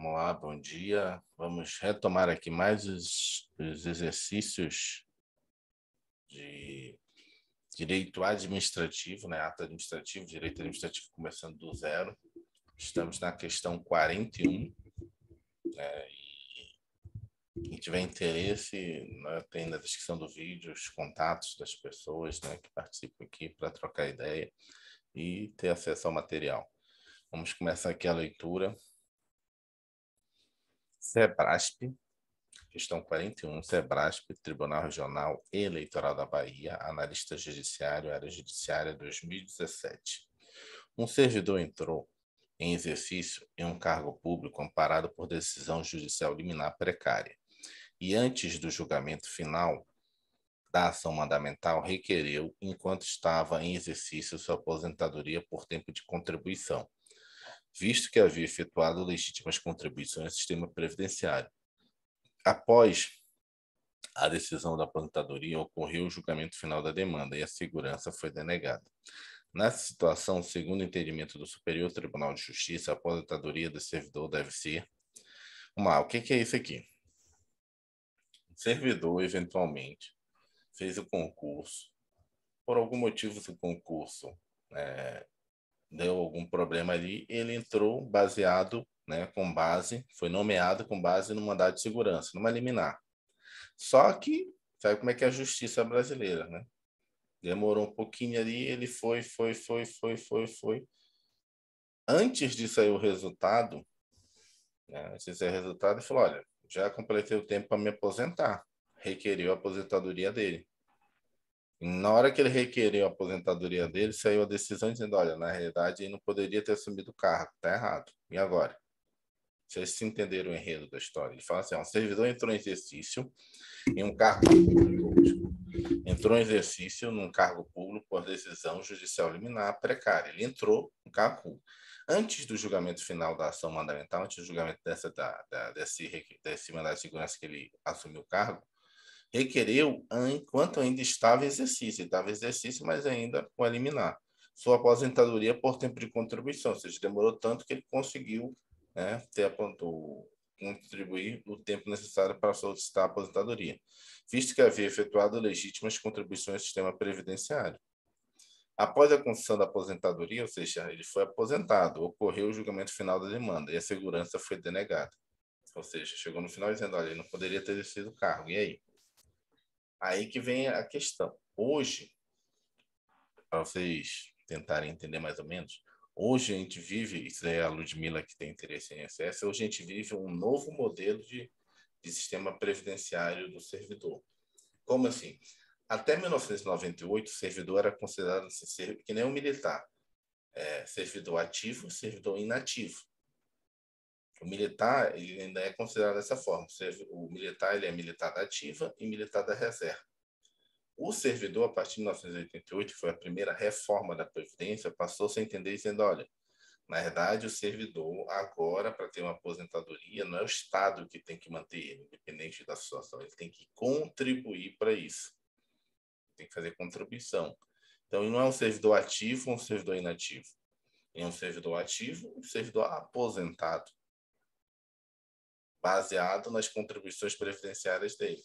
Vamos lá, bom dia. Vamos retomar aqui mais os, os exercícios de direito administrativo, né? Ato administrativo, direito administrativo começando do zero. Estamos na questão 41, né? E quem tiver interesse, né? tem na descrição do vídeo os contatos das pessoas né, que participam aqui para trocar ideia e ter acesso ao material. Vamos começar aqui a leitura SEBRASP, questão 41, SEBRASP, Tribunal Regional Eleitoral da Bahia, analista judiciário, área judiciária 2017. Um servidor entrou em exercício em um cargo público amparado por decisão judicial liminar precária e antes do julgamento final da ação mandamental requereu, enquanto estava em exercício, sua aposentadoria por tempo de contribuição visto que havia efetuado legítimas contribuições ao sistema previdenciário. Após a decisão da aposentadoria, ocorreu o julgamento final da demanda e a segurança foi denegada. Nessa situação, segundo o entendimento do Superior Tribunal de Justiça, a aposentadoria do servidor deve ser. Vamos o que, que é isso aqui? O servidor, eventualmente, fez o concurso, por algum motivo, o concurso é, deu algum problema ali, ele entrou baseado, né, com base, foi nomeado com base no mandado de segurança, numa liminar. Só que, sabe como é que é a justiça brasileira, né? Demorou um pouquinho ali, ele foi, foi, foi, foi, foi, foi. Antes de sair o resultado, né, antes de sair o resultado, ele falou, olha, já completei o tempo para me aposentar. Requeriu a aposentadoria dele. Na hora que ele requereu a aposentadoria dele, saiu a decisão dizendo: olha, na realidade ele não poderia ter assumido o cargo, tá errado. E agora? Vocês se entenderam o enredo da história. Ele fala assim: ó, um servidor entrou em exercício em um cargo público. Entrou em exercício num cargo público por decisão judicial liminar precária. Ele entrou no cargo público. Antes do julgamento final da ação mandamental, antes do julgamento dessa, da, da, desse, desse mandado de segurança que ele assumiu o cargo, requereu, enquanto ainda estava em exercício, estava em exercício, mas ainda a eliminar, sua aposentadoria por tempo de contribuição, ou seja, demorou tanto que ele conseguiu né, ter apontou, contribuir o tempo necessário para solicitar a aposentadoria, visto que havia efetuado legítimas contribuições ao sistema previdenciário. Após a concessão da aposentadoria, ou seja, ele foi aposentado, ocorreu o julgamento final da demanda e a segurança foi denegada. Ou seja, chegou no final dizendo, olha, ele não poderia ter exercido o cargo. E aí? Aí que vem a questão. Hoje, para vocês tentarem entender mais ou menos, hoje a gente vive, isso é a Ludmilla que tem interesse em INSS, hoje a gente vive um novo modelo de, de sistema previdenciário do servidor. Como assim? Até 1998, o servidor era considerado assim, que nem um militar. É, servidor ativo, servidor inativo. O militar ele ainda é considerado dessa forma. O militar ele é militar da ativa e militar da reserva. O servidor, a partir de 1988, que foi a primeira reforma da Previdência, passou -se a entender dizendo, olha, na verdade, o servidor, agora, para ter uma aposentadoria, não é o Estado que tem que manter ele, independente da situação, ele tem que contribuir para isso. Tem que fazer contribuição. Então, ele não é um servidor ativo ou um servidor inativo. Ele é um servidor ativo um servidor aposentado baseado nas contribuições previdenciárias dele.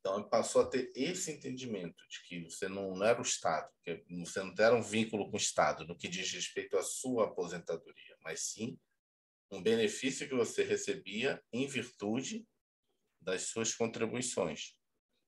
Então, ele passou a ter esse entendimento de que você não, não era o Estado, que você não era um vínculo com o Estado no que diz respeito à sua aposentadoria, mas sim um benefício que você recebia em virtude das suas contribuições.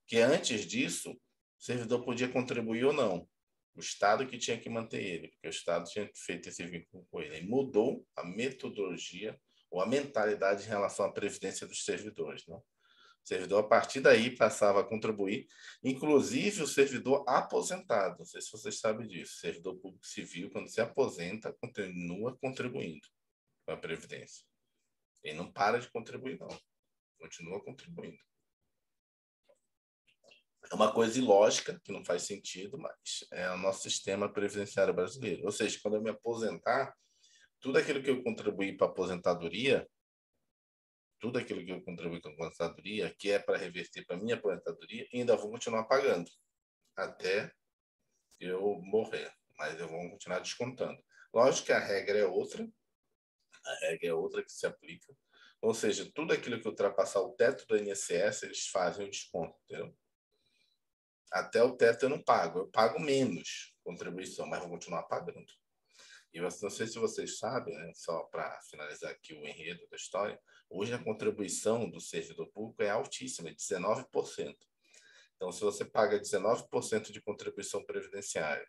Que antes disso, o servidor podia contribuir ou não. O Estado que tinha que manter ele, porque o Estado tinha feito esse vínculo com ele. E mudou a metodologia ou a mentalidade em relação à previdência dos servidores. Né? O servidor, a partir daí, passava a contribuir, inclusive o servidor aposentado. Não sei se vocês sabem disso. O servidor público civil, quando se aposenta, continua contribuindo com a Previdência. Ele não para de contribuir, não. Continua contribuindo. É uma coisa ilógica, que não faz sentido, mas é o nosso sistema previdenciário brasileiro. Ou seja, quando eu me aposentar, tudo aquilo que eu contribuí para a aposentadoria, tudo aquilo que eu contribuí com a aposentadoria, que é para reverter para a minha aposentadoria, ainda vou continuar pagando até eu morrer. Mas eu vou continuar descontando. Lógico que a regra é outra, a regra é outra que se aplica. Ou seja, tudo aquilo que ultrapassar o teto do INSS, eles fazem o desconto, entendeu? Até o teto eu não pago, eu pago menos contribuição, mas vou continuar pagando. E não sei se vocês sabem, né, só para finalizar aqui o enredo da história, hoje a contribuição do servidor público é altíssima, é 19%. Então, se você paga 19% de contribuição previdenciária,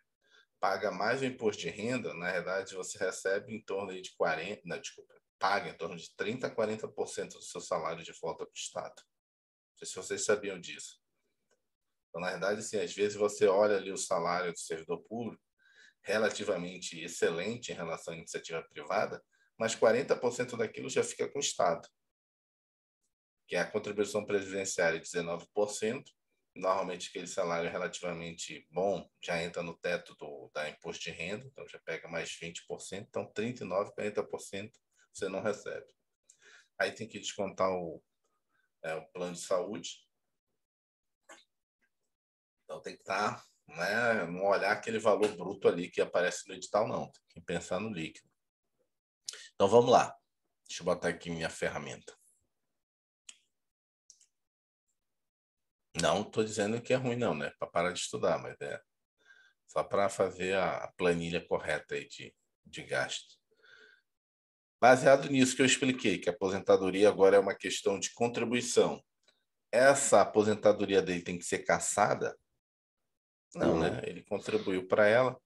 paga mais o imposto de renda, na verdade você recebe em torno de 40, não, desculpa, paga em torno de 30 a 40% do seu salário de volta para o Estado. Não sei se vocês sabiam disso. Então, na verdade, assim, às vezes você olha ali o salário do servidor público, relativamente excelente em relação à iniciativa privada, mas 40% daquilo já fica com o Estado, que é a contribuição previdenciária de 19%, normalmente aquele salário relativamente bom já entra no teto do, da imposto de renda, então já pega mais 20%, então 39%, 40% você não recebe. Aí tem que descontar o, é, o plano de saúde, então tem que estar tá né, não olhar aquele valor bruto ali que aparece no edital, não. Tem que pensar no líquido. Então vamos lá. Deixa eu botar aqui minha ferramenta. Não estou dizendo que é ruim, não, né? Para parar de estudar, mas é só para fazer a planilha correta aí de, de gasto. Baseado nisso que eu expliquei, que a aposentadoria agora é uma questão de contribuição. Essa aposentadoria dele tem que ser caçada, não, né? né? Ele contribuiu para ela.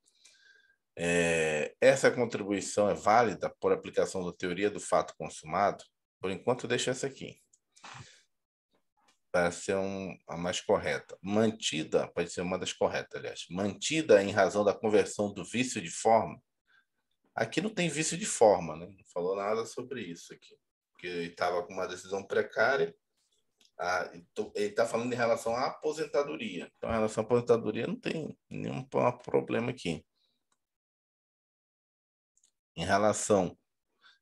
É, essa contribuição é válida por aplicação da teoria do fato consumado? Por enquanto, deixa essa aqui. Para ser um, a mais correta. Mantida, pode ser uma das corretas, aliás. Mantida em razão da conversão do vício de forma. Aqui não tem vício de forma, né? Não falou nada sobre isso aqui. Porque estava com uma decisão precária ah, ele está falando em relação à aposentadoria. Então, em relação à aposentadoria, não tem nenhum ah, problema aqui. Em relação,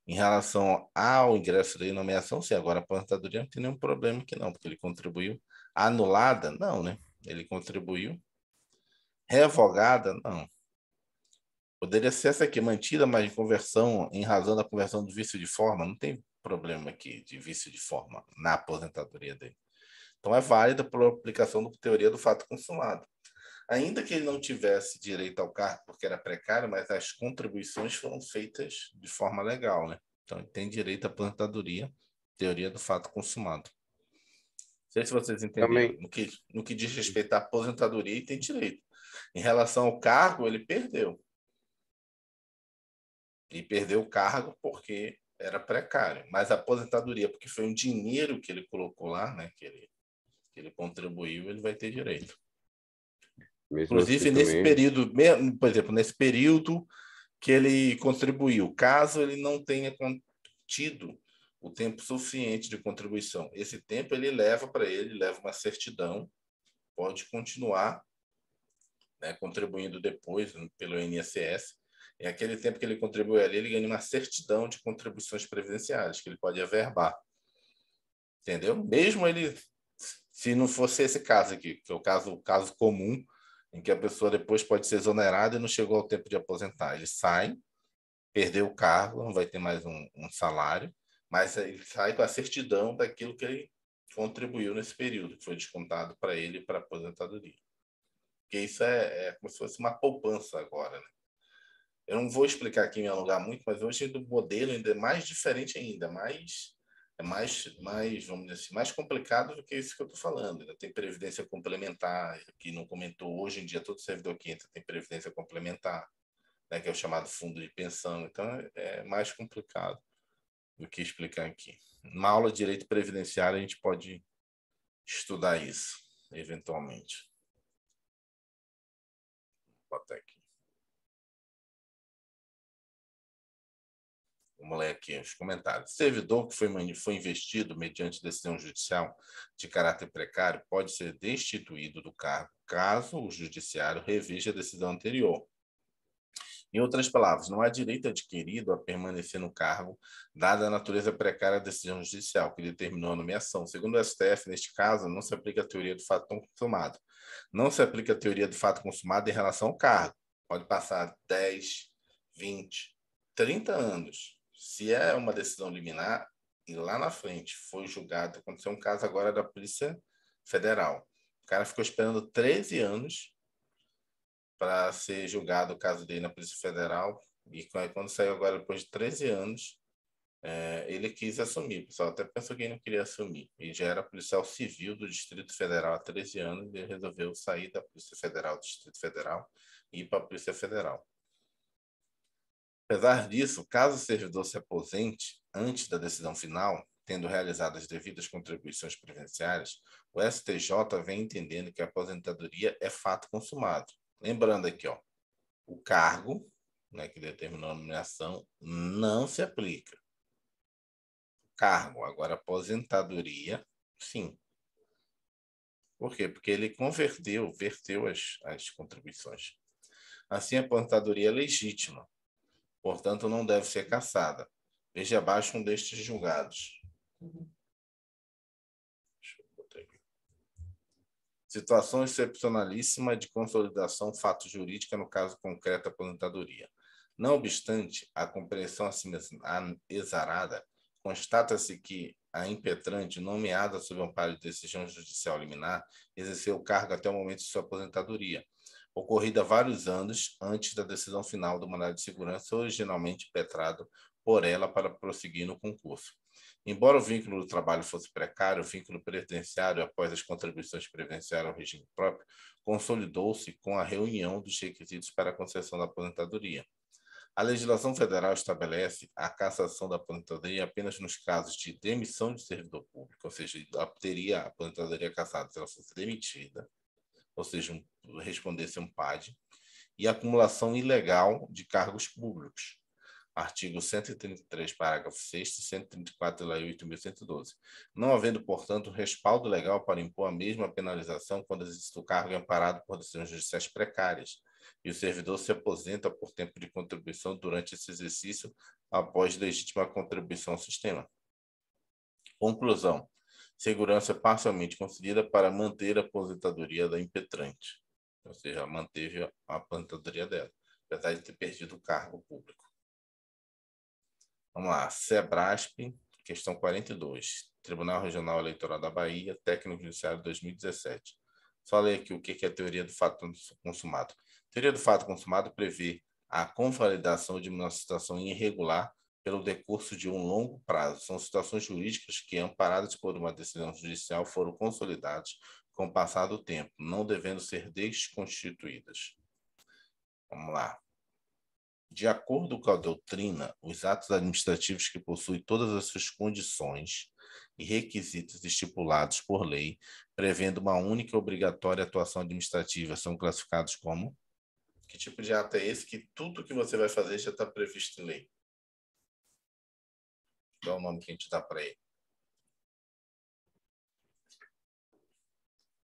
em relação ao ingresso de nomeação, sim, agora a aposentadoria não tem nenhum problema aqui, não, porque ele contribuiu. Anulada? Não, né? Ele contribuiu. Revogada? Não. Poderia ser essa aqui, mantida, mas de conversão, em razão da conversão do vício de forma, não tem problema aqui de vício de forma na aposentadoria dele. Então é válida pela aplicação da teoria do fato consumado. Ainda que ele não tivesse direito ao cargo porque era precário, mas as contribuições foram feitas de forma legal, né? Então ele tem direito à aposentadoria, teoria do fato consumado. Não sei se vocês entenderam. Também. No que, no que diz respeito à aposentadoria, ele tem direito. Em relação ao cargo, ele perdeu. E perdeu o cargo porque era precário, mas a aposentadoria, porque foi um dinheiro que ele colocou lá, né, que ele, que ele contribuiu, ele vai ter direito. Mesmo Inclusive, assim, nesse também... período, mesmo, por exemplo, nesse período que ele contribuiu, caso ele não tenha tido o tempo suficiente de contribuição, esse tempo ele leva para ele, leva uma certidão, pode continuar né, contribuindo depois pelo INSS, em aquele tempo que ele contribui ali, ele ganha uma certidão de contribuições previdenciárias que ele pode averbar. Entendeu? Mesmo ele, se não fosse esse caso aqui, que é o caso, o caso comum, em que a pessoa depois pode ser exonerada e não chegou ao tempo de aposentar. Ele sai, perdeu o cargo, não vai ter mais um, um salário, mas ele sai com a certidão daquilo que ele contribuiu nesse período, que foi descontado para ele para aposentadoria. Porque isso é, é, como se fosse uma poupança agora, né? Eu não vou explicar aqui me alongar muito, mas hoje o modelo ainda é mais diferente ainda, mais é mais, mais vamos dizer assim, mais complicado do que isso que eu estou falando. Ainda tem previdência complementar, que não comentou hoje em dia todo servidor que entra tem previdência complementar, né, que é o chamado fundo de pensão. Então é, é mais complicado do que explicar aqui. Na aula de direito previdenciário a gente pode estudar isso eventualmente. Vou botar aqui. vamos ler aqui os comentários. Servidor que foi, foi investido mediante decisão judicial de caráter precário pode ser destituído do cargo caso o judiciário revise a decisão anterior. Em outras palavras, não há direito adquirido a permanecer no cargo, dada a natureza precária da decisão judicial que determinou a nomeação. Segundo o STF, neste caso, não se aplica a teoria do fato consumado. Não se aplica a teoria do fato consumado em relação ao cargo. Pode passar 10, 20, 30 anos se é uma decisão liminar e lá na frente foi julgado, aconteceu um caso agora da Polícia Federal. O cara ficou esperando 13 anos para ser julgado o caso dele na Polícia Federal e quando saiu agora depois de 13 anos, é, ele quis assumir. O pessoal até pensou que ele não queria assumir. Ele já era policial civil do Distrito Federal há 13 anos e ele resolveu sair da Polícia Federal do Distrito Federal e ir para a Polícia Federal. Apesar disso, caso o servidor se aposente antes da decisão final, tendo realizado as devidas contribuições previdenciárias, o STJ vem entendendo que a aposentadoria é fato consumado. Lembrando aqui, ó, o cargo né, que determinou a nomeação não se aplica. Cargo, agora aposentadoria, sim. Por quê? Porque ele converteu, verteu as, as contribuições. Assim, a aposentadoria é legítima, portanto não deve ser caçada. Veja abaixo um destes julgados. Uhum. Situação excepcionalíssima de consolidação fato jurídica no caso concreto da aposentadoria. Não obstante a compreensão assim exarada, constata-se que a impetrante, nomeada sob amparo de decisão judicial liminar, exerceu o cargo até o momento de sua aposentadoria, ocorrida vários anos antes da decisão final do mandato de segurança originalmente petrado por ela para prosseguir no concurso. Embora o vínculo do trabalho fosse precário, o vínculo previdenciário, após as contribuições previdenciárias ao regime próprio, consolidou-se com a reunião dos requisitos para a concessão da aposentadoria. A legislação federal estabelece a cassação da aposentadoria apenas nos casos de demissão de servidor público, ou seja, teria a aposentadoria cassada se ela fosse demitida, ou seja, responder-se um PAD, e acumulação ilegal de cargos públicos. Artigo 133, parágrafo 6 e 134 Lei 8.112. Não havendo, portanto, respaldo legal para impor a mesma penalização quando existe o cargo amparado por decisões judiciais precárias e o servidor se aposenta por tempo de contribuição durante esse exercício após legítima contribuição ao sistema. Conclusão segurança é parcialmente concedida para manter a aposentadoria da impetrante, ou seja, manteve a aposentadoria dela, apesar de ter perdido o cargo público. Vamos lá, Sebrasp, questão 42, Tribunal Regional Eleitoral da Bahia, técnico judiciário 2017. Só ler aqui o que é a teoria do fato consumado. A teoria do fato consumado prevê a convalidação de uma situação irregular pelo decurso de um longo prazo. São situações jurídicas que, amparadas por uma decisão judicial, foram consolidadas com o passar do tempo, não devendo ser desconstituídas. Vamos lá. De acordo com a doutrina, os atos administrativos que possuem todas as suas condições e requisitos estipulados por lei, prevendo uma única obrigatória atuação administrativa, são classificados como? Que tipo de ato é esse que tudo que você vai fazer já está previsto em lei? que é o nome que a gente dá para ele.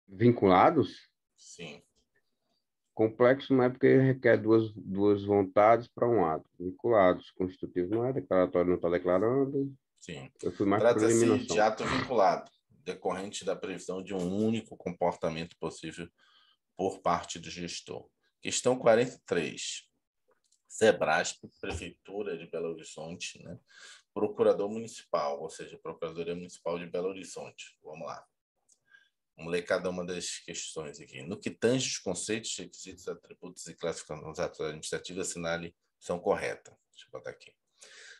Vinculados? Sim. Complexo não é porque requer duas, duas vontades para um ato. Vinculados, constitutivo não é, declaratório não está declarando. Sim. Eu fui mais Trata-se de ato vinculado, decorrente da previsão de um único comportamento possível por parte do gestor. Questão 43. Sebrasp, Prefeitura de Belo Horizonte, né? procurador municipal, ou seja, Procuradoria Municipal de Belo Horizonte. Vamos lá. Vamos ler cada uma das questões aqui. No que tange os conceitos, requisitos, atributos e classificação dos atos administrativos, assinale são correta. Deixa eu botar aqui.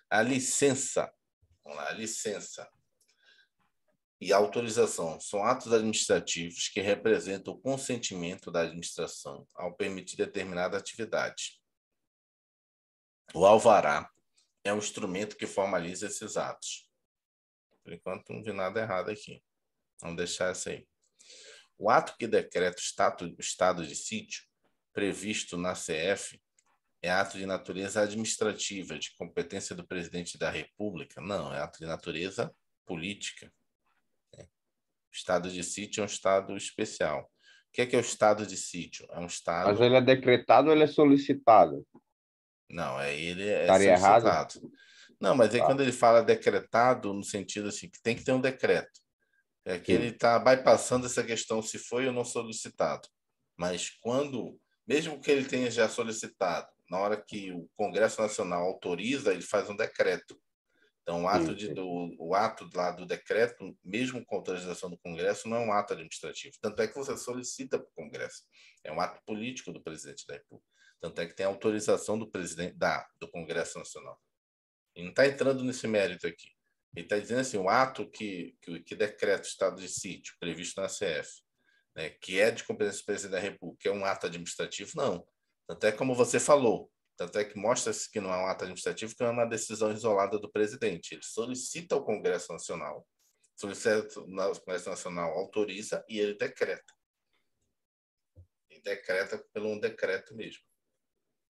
A licença, vamos lá, a licença e autorização são atos administrativos que representam o consentimento da administração ao permitir determinada atividade. O alvará é o instrumento que formaliza esses atos. Por enquanto, não vi nada errado aqui. Vamos deixar essa aí. O ato que decreta o estado de sítio, previsto na CF, é ato de natureza administrativa, de competência do presidente da República? Não, é ato de natureza política. Né? O estado de sítio é um estado especial. O que é, que é o estado de sítio? É um estado. Mas ele é decretado ou ele é solicitado? Não, aí ele é Estaria errado. Não, mas aí tá. quando ele fala decretado, no sentido assim, que tem que ter um decreto. É que Sim. ele está bypassando essa questão se foi ou não solicitado. Mas quando, mesmo que ele tenha já solicitado, na hora que o Congresso Nacional autoriza, ele faz um decreto. Então, o ato, de, do, o ato lá do decreto, mesmo com autorização do Congresso, não é um ato administrativo. Tanto é que você solicita para o Congresso. É um ato político do presidente da República. Tanto é que tem autorização do presidente da, do Congresso Nacional. E não está entrando nesse mérito aqui. Ele está dizendo assim: o ato que, que, que, decreta o estado de sítio previsto na CF, né, que é de competência do presidente da República, é um ato administrativo? Não. Tanto é como você falou, tanto é que mostra-se que não é um ato administrativo, que é uma decisão isolada do presidente. Ele solicita ao Congresso Nacional, solicita o Congresso Nacional autoriza e ele decreta. Ele decreta pelo um decreto mesmo.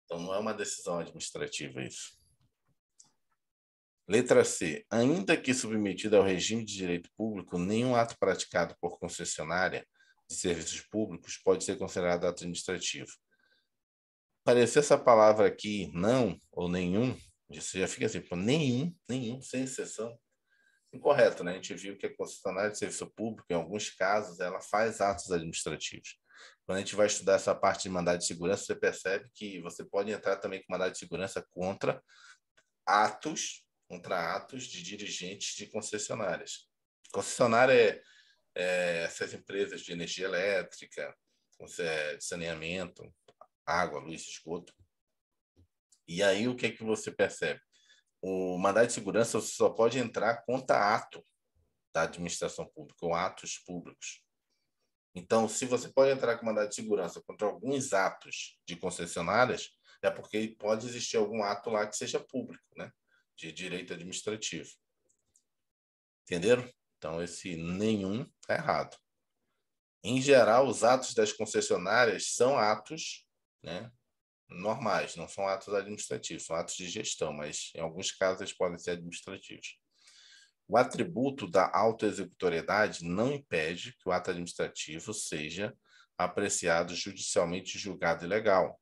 Então, não é uma decisão administrativa isso. Letra C. Ainda que submetido ao regime de direito público, nenhum ato praticado por concessionária de serviços públicos pode ser considerado ato administrativo. Aparecer essa palavra aqui, não ou nenhum, você já fica assim, nenhum, nenhum, sem exceção. Incorreto, né? A gente viu que a concessionária de serviço público, em alguns casos, ela faz atos administrativos. Quando a gente vai estudar essa parte de mandado de segurança, você percebe que você pode entrar também com mandado de segurança contra atos, contra atos de dirigentes de concessionárias. Concessionária é, é essas empresas de energia elétrica, é, saneamento, água, luz, esgoto. E aí o que é que você percebe? O mandado de segurança você só pode entrar contra ato da administração pública ou atos públicos. Então, se você pode entrar com mandado de segurança contra alguns atos de concessionárias, é porque pode existir algum ato lá que seja público, né? De direito administrativo. Entenderam? Então, esse nenhum é errado. Em geral, os atos das concessionárias são atos né, normais, não são atos administrativos, são atos de gestão, mas em alguns casos eles podem ser administrativos. O atributo da autoexecutoriedade não impede que o ato administrativo seja apreciado judicialmente julgado ilegal,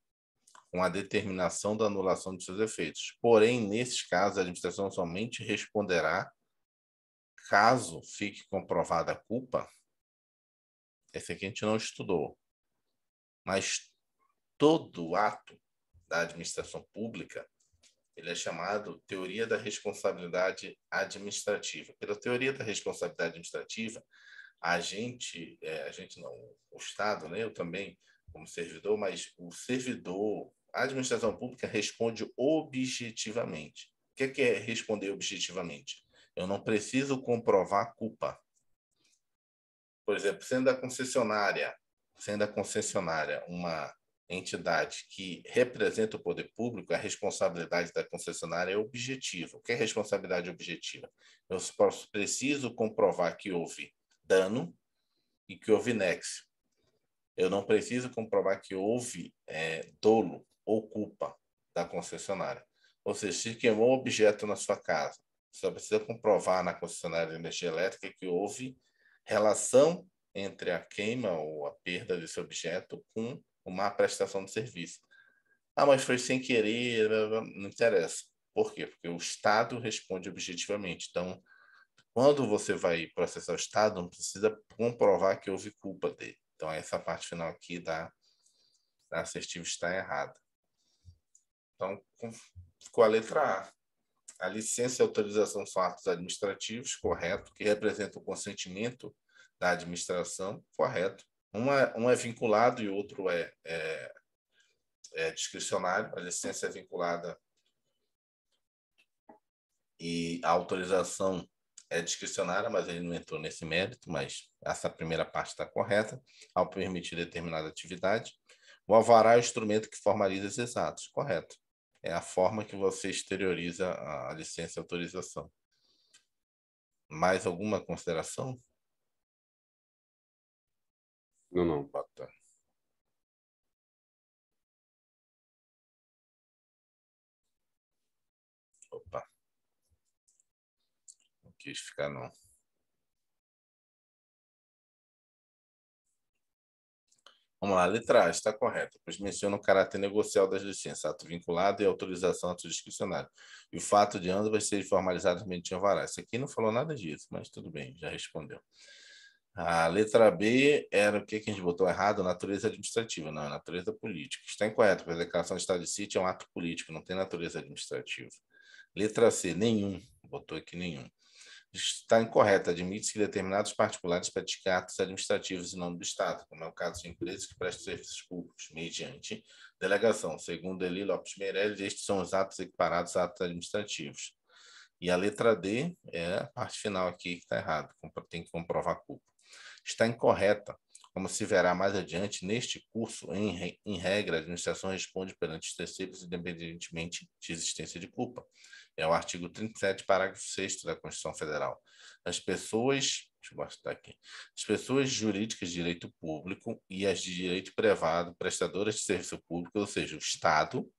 com a determinação da anulação de seus efeitos. Porém, nesses casos, a administração somente responderá caso fique comprovada a culpa. Esse aqui a gente não estudou. Mas todo ato da administração pública ele é chamado teoria da responsabilidade administrativa. Pela teoria da responsabilidade administrativa, a gente, é, a gente não, o Estado, né, eu também como servidor, mas o servidor, a administração pública responde objetivamente. O que é, que é responder objetivamente? Eu não preciso comprovar culpa. Por exemplo, sendo a concessionária, sendo a concessionária uma entidade que representa o poder público, a responsabilidade da concessionária é objetiva. O que é responsabilidade objetiva? Eu preciso comprovar que houve dano e que houve nexo. Eu não preciso comprovar que houve é, dolo ou culpa da concessionária. Ou seja, se queimou um objeto na sua casa, só precisa comprovar na concessionária de energia elétrica que houve relação entre a queima ou a perda desse objeto com má prestação de serviço. Ah, mas foi sem querer, não interessa. Por quê? Porque o Estado responde objetivamente. Então, quando você vai processar o Estado, não precisa comprovar que houve culpa dele. Então, essa parte final aqui da, da assertiva está errada. Então, ficou a letra A. A licença e autorização são atos administrativos, correto, que representam o consentimento da administração, correto. Um é, um é vinculado e outro é, é, é discricionário. A licença é vinculada e a autorização é discricionária, mas ele não entrou nesse mérito, mas essa primeira parte está correta, ao permitir determinada atividade. O alvará é o instrumento que formaliza esses atos, correto. É a forma que você exterioriza a licença e autorização. Mais alguma consideração? Não, não, Bata. Opa. Não quis ficar, não. Vamos lá, letra A está correta, pois menciona o caráter negocial das licenças, ato vinculado e autorização ato discricionário. E o fato de ambas serem formalizadas mediante alvará. Isso aqui não falou nada disso, mas tudo bem, já respondeu. A letra B era o que, que a gente botou errado? Natureza administrativa, não, é natureza política. Está incorreto, porque a declaração de estado de sítio é um ato político, não tem natureza administrativa. Letra C, nenhum, botou aqui nenhum. Está incorreto, admite-se que determinados particulares praticam atos administrativos em nome do Estado, como é o caso de empresas que prestam serviços públicos mediante delegação. Segundo Eli Lopes Meirelles, estes são os atos equiparados a atos administrativos. E a letra D é a parte final aqui que está errada, tem que comprovar a culpa está incorreta, como se verá mais adiante neste curso, em, em regra, a administração responde perante os terceiros independentemente de existência de culpa. É o artigo 37, parágrafo 6 da Constituição Federal. As pessoas, deixa eu mostrar aqui, as pessoas jurídicas de direito público e as de direito privado, prestadoras de serviço público, ou seja, o Estado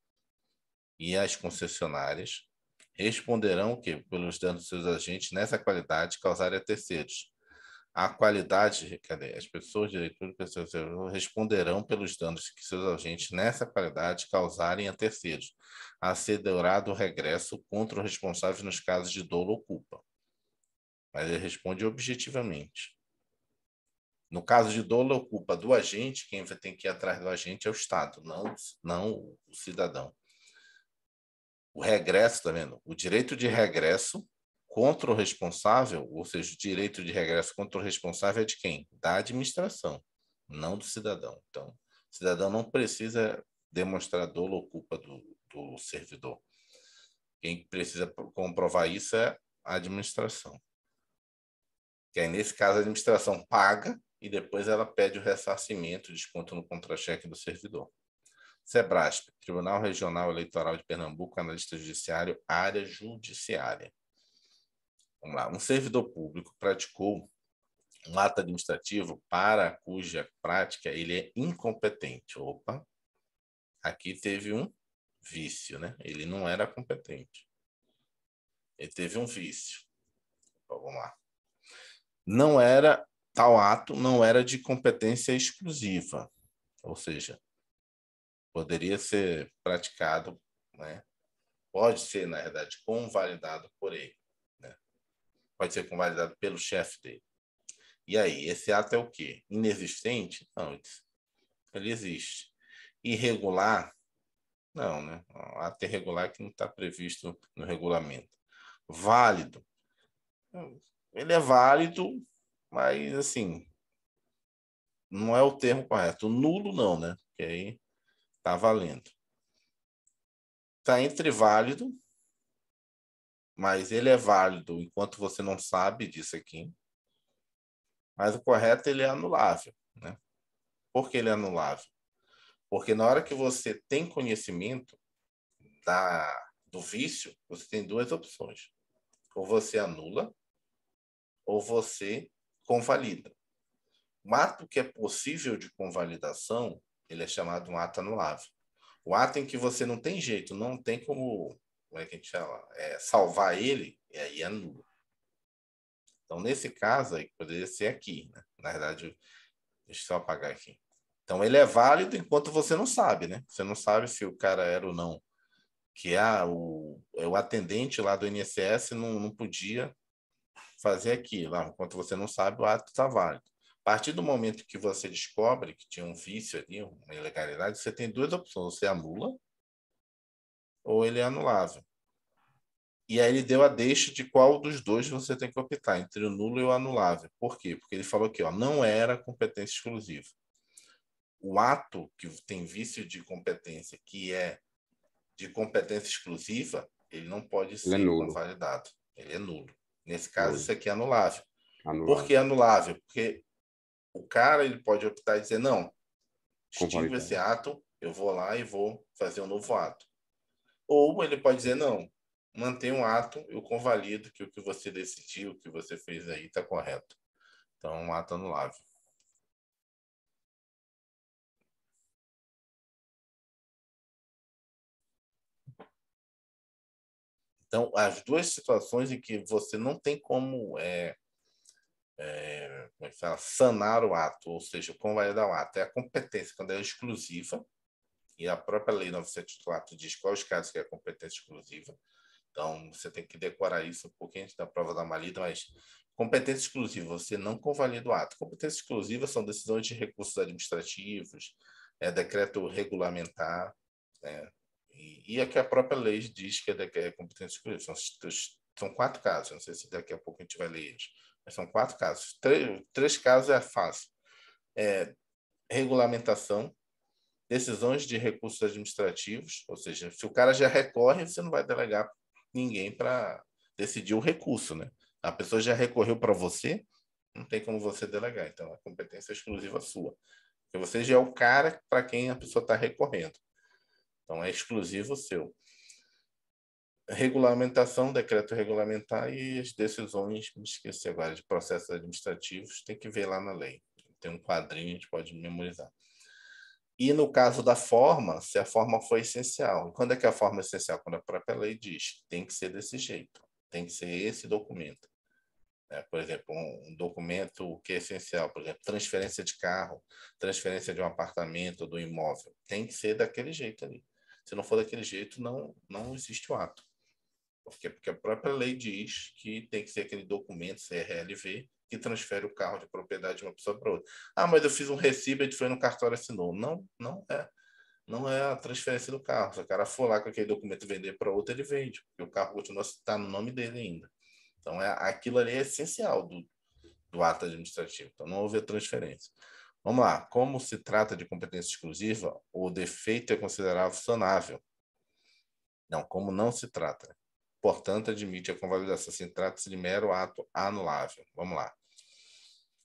e as concessionárias, responderão que, pelos danos dos seus agentes nessa qualidade, causarem a terceiros a qualidade, cadê? As pessoas de leitura responderão pelos danos que seus agentes nessa qualidade causarem a terceiros, assegurado o regresso contra o responsável nos casos de dolo ou culpa. Mas ele responde objetivamente. No caso de dolo ou culpa do agente, quem tem que ir atrás do agente é o Estado, não, não o cidadão. O regresso, tá vendo? O direito de regresso contra o responsável, ou seja, o direito de regresso contra o responsável é de quem? Da administração, não do cidadão. Então, o cidadão não precisa demonstrar dolo ou culpa do, do servidor. Quem precisa comprovar isso é a administração. Que aí, nesse caso, a administração paga e depois ela pede o ressarcimento, desconto no contra-cheque do servidor. Sebrasp, Tribunal Regional Eleitoral de Pernambuco, analista judiciário, área judiciária. Vamos lá. Um servidor público praticou um ato administrativo para cuja prática ele é incompetente. Opa, aqui teve um vício, né? Ele não era competente. Ele teve um vício. Então, vamos lá. Não era tal ato, não era de competência exclusiva, ou seja, poderia ser praticado, né? Pode ser, na verdade, convalidado por ele pode ser convalidado pelo chefe dele. E aí, esse ato é o quê? Inexistente? Não, ele existe. Irregular? Não, né? Um ato irregular que não está previsto no regulamento. Válido? Ele é válido, mas, assim, não é o termo correto. O nulo, não, né? Porque aí está valendo. Está entre válido mas ele é válido enquanto você não sabe disso aqui. Mas o correto ele é anulável, né? Por que ele é anulável? Porque na hora que você tem conhecimento da do vício, você tem duas opções. Ou você anula ou você convalida. O ato que é possível de convalidação, ele é chamado um ato anulável. O ato em que você não tem jeito, não tem como como é que a gente chama? É, salvar ele, e aí anula. É então, nesse caso, aí, poderia ser aqui. Né? Na verdade, deixa eu só apagar aqui. Então, ele é válido enquanto você não sabe, né? Você não sabe se o cara era ou não. Que ah, o, é o atendente lá do INSS não, não podia fazer aquilo. Ah, enquanto você não sabe, o ato está válido. A partir do momento que você descobre que tinha um vício ali, uma ilegalidade, você tem duas opções. Você anula ou ele é anulável. E aí ele deu a deixa de qual dos dois você tem que optar, entre o nulo e o anulável. Por quê? Porque ele falou aqui, ó, não era competência exclusiva. O ato que tem vício de competência, que é de competência exclusiva, ele não pode ele é ser é validado. Ele é nulo. Nesse caso, nulo. isso aqui é anulável. anulável. Por que anulável? Porque o cara ele pode optar e dizer, não, estive esse ato, eu vou lá e vou fazer um novo ato. Ou ele pode dizer, não, mantém um ato, eu convalido que o que você decidiu, o que você fez aí está correto. Então, um ato anulável. Então, as duas situações em que você não tem como, é, é, como é fala, sanar o ato, ou seja, convalidar o ato, é a competência, quando ela é exclusiva, e a própria Lei 974 diz quais casos que é competência exclusiva. Então, você tem que decorar isso um pouquinho antes da prova da malida, mas competência exclusiva, você não convalida o ato. Competência exclusiva são decisões de recursos administrativos, é decreto regulamentar, né? e, e é que a própria lei diz que é, de, é competência exclusiva. São, são, quatro casos, não sei se daqui a pouco a gente vai ler eles, mas são quatro casos. Três, três casos é fácil. É, regulamentação, decisões de recursos administrativos, ou seja, se o cara já recorre, você não vai delegar ninguém para decidir o recurso, né? A pessoa já recorreu para você, não tem como você delegar, então a é competência é exclusiva sua. Porque você já é o cara para quem a pessoa está recorrendo. Então é exclusivo seu. Regulamentação, decreto regulamentar e as decisões, me esqueci agora, de processos administrativos, tem que ver lá na lei. Tem um quadrinho, a gente pode memorizar. E no caso da forma, se a forma foi essencial. Quando é que a forma é essencial? Quando a própria lei diz que tem que ser desse jeito, tem que ser esse documento. É, por exemplo, um documento que é essencial, por exemplo, transferência de carro, transferência de um apartamento, do imóvel, tem que ser daquele jeito ali. Se não for daquele jeito, não, não existe o ato. Por quê? Porque a própria lei diz que tem que ser aquele documento, CRLV, que transfere o carro de propriedade de uma pessoa para outra. Ah, mas eu fiz um recibo, ele foi no cartório assinou. Não, não é. Não é a transferência do carro. Se o cara for lá com aquele documento vender para outro, ele vende, porque o carro continua estar tá no nome dele ainda. Então, é, aquilo ali é essencial do, do ato administrativo. Então, não houve a transferência. Vamos lá. Como se trata de competência exclusiva, o defeito é considerável sanável. Não, como não se trata portanto, admite a convalidação se assim, trata-se de mero ato anulável. Vamos lá.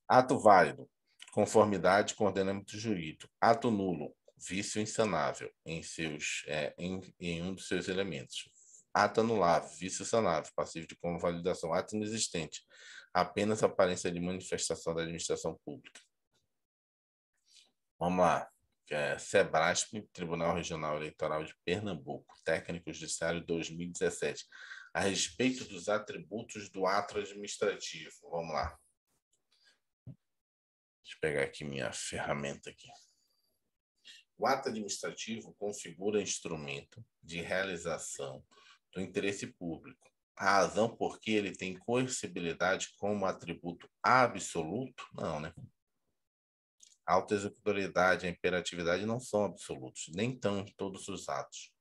Ato válido, conformidade com o ordenamento jurídico. Ato nulo, vício insanável em, seus, é, em, em um dos seus elementos. Ato anulável, vício sanável, passivo de convalidação, ato inexistente, apenas aparência de manifestação da administração pública. Vamos lá. É, Sebrasp, Tribunal Regional Eleitoral de Pernambuco, Técnico Judiciário 2017 a respeito dos atributos do ato administrativo. Vamos lá. Deixa eu pegar aqui minha ferramenta aqui. O ato administrativo configura instrumento de realização do interesse público, a razão por que ele tem coercibilidade como atributo absoluto? Não, né? Autoexecutoriedade e imperatividade não são absolutos, nem tão todos os atos.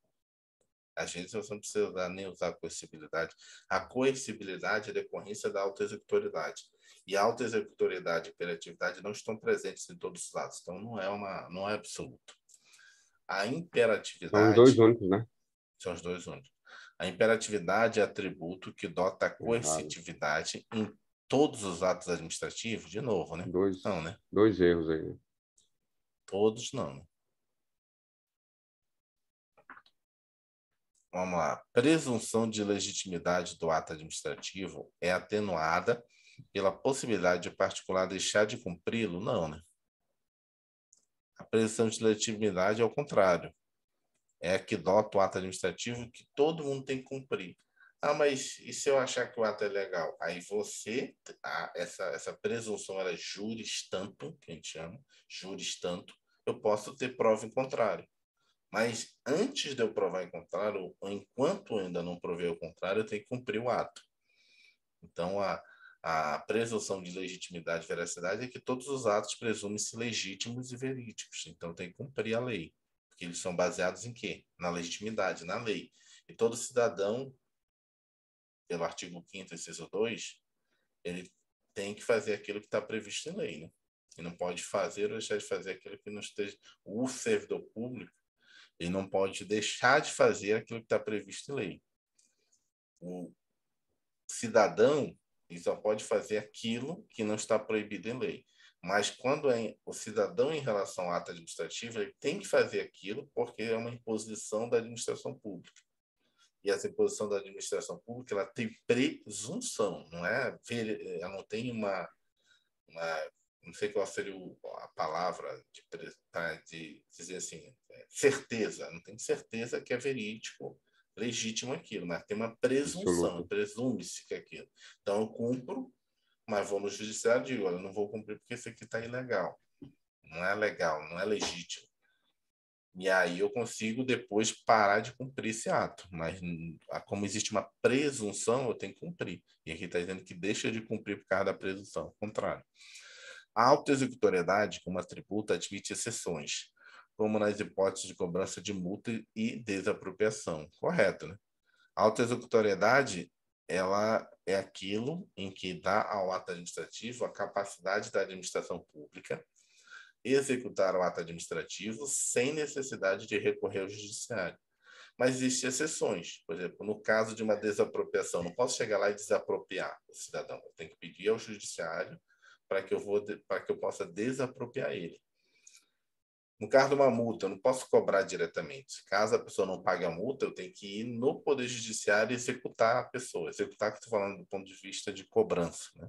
Às vezes você não precisa nem usar coercibilidade. A coercibilidade é decorrência da autoexecutoridade. E a autoexecutoridade e imperatividade não estão presentes em todos os atos Então, não é, uma, não é absoluto. A imperatividade... São os dois únicos, né? São os dois únicos. A imperatividade é atributo que dota a coercitividade em todos os atos administrativos, de novo, né? Dois, não, né? dois erros aí. Todos não, né? vamos lá, presunção de legitimidade do ato administrativo é atenuada pela possibilidade de particular deixar de cumpri-lo? Não, né? A presunção de legitimidade é o contrário. É a que dota o ato administrativo que todo mundo tem que cumprir. Ah, mas e se eu achar que o ato é legal? Aí você, ah, essa, essa presunção era é juris que a gente chama, juris eu posso ter prova em contrário. Mas antes de eu provar o contrário, ou enquanto ainda não provei o contrário, eu tenho que cumprir o ato. Então, a, a presunção de legitimidade e veracidade é que todos os atos presumem-se legítimos e verídicos. Então, tem que cumprir a lei. Porque eles são baseados em quê? Na legitimidade, na lei. E todo cidadão, pelo artigo 5, inciso 2, ele tem que fazer aquilo que está previsto em lei, né? E não pode fazer ou deixar de fazer aquilo que não esteja. O servidor público ele não pode deixar de fazer aquilo que está previsto em lei. O cidadão ele só pode fazer aquilo que não está proibido em lei. Mas quando é o cidadão em relação ao ato administrativo ele tem que fazer aquilo porque é uma imposição da administração pública. E essa imposição da administração pública, ela tem presunção, não é? Eh, ela não tem uma, uma não sei qual seria a palavra de, de dizer assim, é, certeza, não tem certeza que é verídico, legítimo aquilo, mas tem uma presunção, presume-se que é aquilo. Então eu cumpro, mas vou no judiciário e digo, olha, não vou cumprir porque isso aqui está ilegal, não é legal, não é legítimo. E aí eu consigo depois parar de cumprir esse ato, mas como existe uma presunção, eu tenho que cumprir. E aqui está dizendo que deixa de cumprir por causa da presunção, ao contrário. A alta executoriedade, como atributo, admite exceções, como nas hipóteses de cobrança de multa e desapropriação. Correto, né? A alta executoriedade ela é aquilo em que dá ao ato administrativo a capacidade da administração pública executar o ato administrativo sem necessidade de recorrer ao judiciário. Mas existem exceções. Por exemplo, no caso de uma desapropriação, não posso chegar lá e desapropriar o cidadão. Eu tenho que pedir ao judiciário para que eu vou para que eu possa desapropriar ele. No caso de uma multa, eu não posso cobrar diretamente. Caso a pessoa não pague a multa, eu tenho que ir no Poder Judiciário e executar a pessoa. Executar, que estou falando do ponto de vista de cobrança. Né?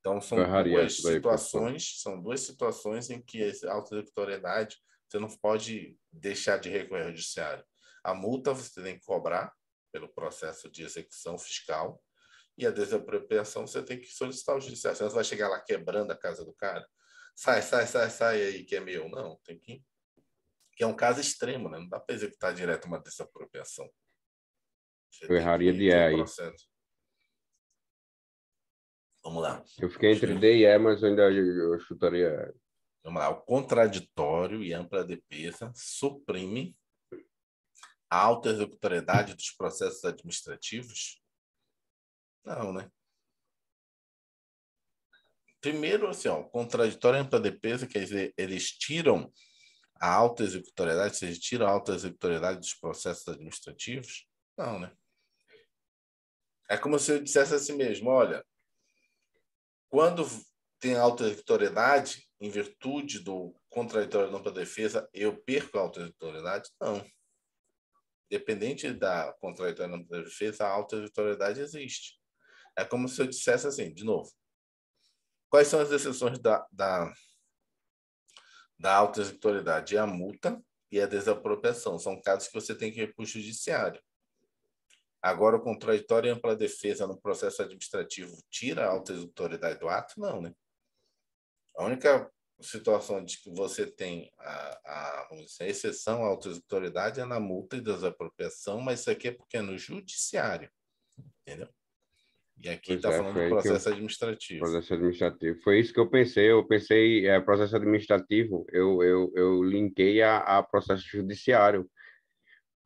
Então, são duas situações, são duas situações em que a auto você não pode deixar de recorrer ao judiciário. A multa você tem que cobrar pelo processo de execução fiscal, e a desapropriação você tem que solicitar o judiciário. Senão você vai chegar lá quebrando a casa do cara. Sai, sai, sai, sai aí, que é meu. Não, tem que. Que é um caso extremo, né? Não dá para executar direto uma desapropriação. Você Eu erraria de é aí. Vamos lá. Eu fiquei entre D e E, mas eu ainda eu chutaria. Vamos lá. O contraditório e ampla defesa suprime a autoexecutoriedade dos processos administrativos não, né? Primeiro, assim, ó, contraditório e ampla defesa, quer dizer, eles tiram a alta executoriedade, vocês tiram a alta executoriedade dos processos administrativos? Não, né? É como se eu dissesse a si mesmo, olha, quando tem alta executoriedade, em virtude do contraditório não ampla defesa, eu perco a alta executoriedade? Não. Dependente da contraditória não ampla defesa, a alta executoriedade existe. É como se eu dissesse assim, de novo. Quais são as exceções da, da, da autoexecutoriedade? É a multa e a desapropriação. São casos que você tem que ir para o judiciário. Agora, o contraditório e ampla defesa no processo administrativo tira a autoexecutoriedade do ato? Não, né? A única situação de que você tem a, a, assim, a exceção à autoexecutoriedade é na multa e desapropriação, mas isso aqui é porque é no judiciário, entendeu? E aqui está é, falando do processo eu, administrativo. Processo administrativo. Foi isso que eu pensei. Eu pensei, é, processo administrativo, eu, eu, eu linkei a, a processo judiciário.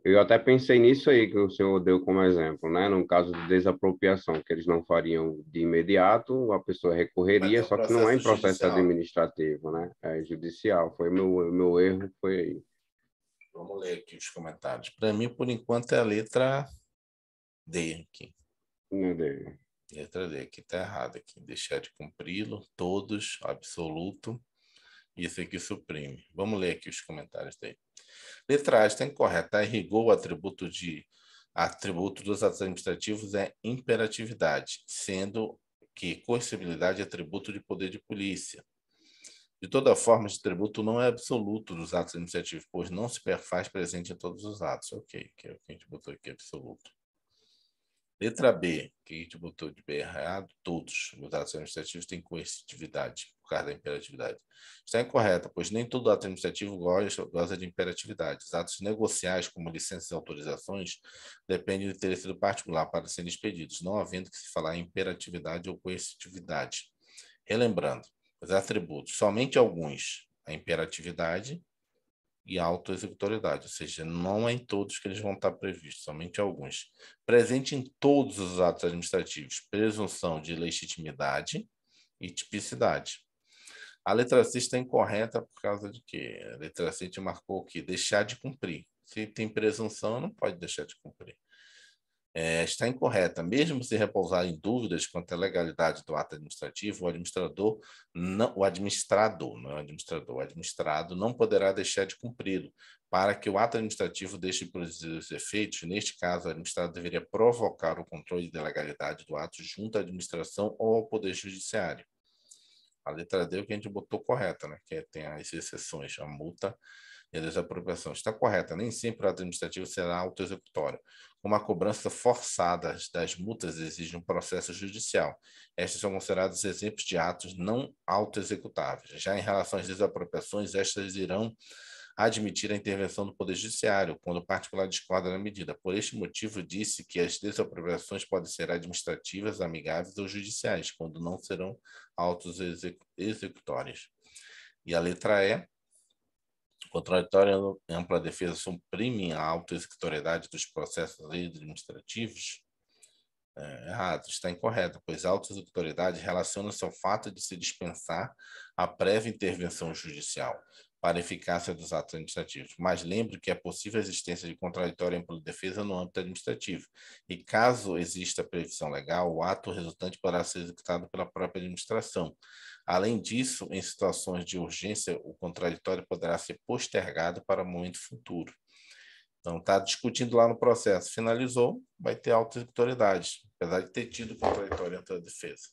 Eu até pensei nisso aí que o senhor deu como exemplo, né? No caso de desapropriação, que eles não fariam de imediato, a pessoa recorreria, é só que não é em processo judicial. administrativo, né? É judicial. Foi meu, meu erro, foi aí. Vamos ler aqui os comentários. Para mim, por enquanto, é a letra D aqui. Letra D, aqui está errado aqui. Deixar de cumpri-lo, todos, absoluto. Isso aqui suprime. Vamos ler aqui os comentários dele. Letra A está incorreta. A rigor, o atributo, de, atributo dos atos administrativos é imperatividade, sendo que coercibilidade é atributo de poder de polícia. De toda forma, esse atributo não é absoluto dos atos administrativos, pois não se perfaz presente em todos os atos. Ok, que é o que a gente botou aqui, absoluto. Letra B, que a gente botou de B errado, todos os atos administrativos têm coercitividade, por causa da imperatividade. Está incorreta, é pois nem todo ato administrativo goza de imperatividade. Os atos negociais, como licenças e autorizações, dependem do interesse do particular para serem expedidos, não havendo que se falar em imperatividade ou coercitividade. Relembrando, os atributos, somente alguns, a imperatividade e autoexecutoriedade, ou seja, não é em todos que eles vão estar previstos, somente alguns. Presente em todos os atos administrativos, presunção de legitimidade e tipicidade. A letra C está incorreta por causa de que a letra C te marcou que deixar de cumprir. Se tem presunção, não pode deixar de cumprir é, está incorreta. Mesmo se repousar em dúvidas quanto à legalidade do ato administrativo, o administrador, não, o administrador, não é o administrador, o administrado não poderá deixar de cumpri-lo. Para que o ato administrativo deixe de produzir os efeitos, neste caso, o administrado deveria provocar o controle da legalidade do ato junto à administração ou ao Poder Judiciário. A letra D é o que a gente botou correta, né? que é, tem as exceções, a multa e a desapropriação. Está correta, nem sempre o ato administrativo será autoexecutório como a cobrança forçada das multas exige um processo judicial. Estes são considerados exemplos de atos não autoexecutáveis. Já em relação às desapropriações, estas irão admitir a intervenção do Poder Judiciário, quando o particular discorda da medida. Por este motivo, disse que as desapropriações podem ser administrativas, amigáveis ou judiciais, quando não serão autos executórios. E a letra E, contraditória e ampla defesa suprime a autoexecutoriedade dos processos administrativos? É, errado, está incorreto, pois a autoexecutoriedade relaciona-se ao fato de se dispensar a prévia intervenção judicial para eficácia dos atos administrativos. Mas lembre que é possível a existência de contraditório em ampla defesa no âmbito administrativo, e caso exista previsão legal, o ato resultante poderá ser executado pela própria administração, Além disso, em situações de urgência, o contraditório poderá ser postergado para momento futuro. Então, está discutindo lá no processo. Finalizou, vai ter alta autoridade, apesar de ter tido contraditório entre a defesa.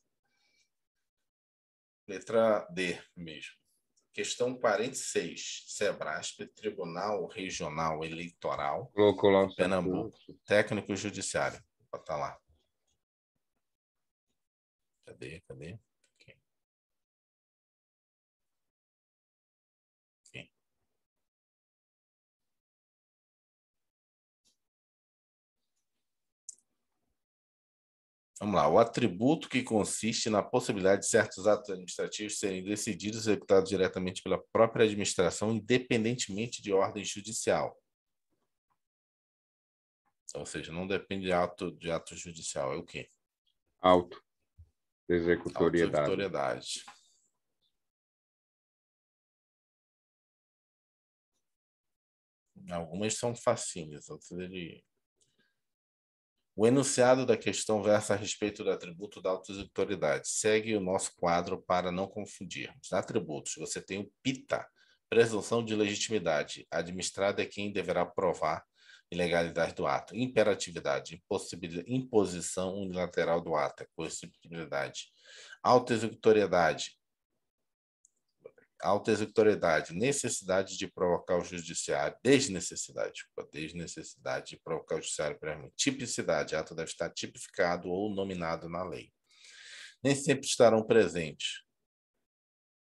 Letra D mesmo. Questão 46. Sebrasp, Tribunal Regional Eleitoral lá Pernambuco. Curso. Técnico Judiciário. Está lá. Cadê? Cadê? Vamos lá, o atributo que consiste na possibilidade de certos atos administrativos serem decididos e executados diretamente pela própria administração, independentemente de ordem judicial. Ou seja, não depende de ato, de ato judicial, é o quê? Auto. Executoriedade. executoriedade Algumas são facinhas, outras ele o enunciado da questão versa a respeito do atributo da autoridade. Segue o nosso quadro para não confundirmos. Atributos, você tem o PITA, presunção de legitimidade. administrada é quem deverá provar ilegalidade do ato. Imperatividade, imposição unilateral do ato, é coercibilidade. Autoexecutoriedade, alta executoriedade, necessidade de provocar o judiciário, desnecessidade, desculpa, tipo, desnecessidade de provocar o judiciário para mim tipicidade, ato deve estar tipificado ou nominado na lei. Nem sempre estarão presentes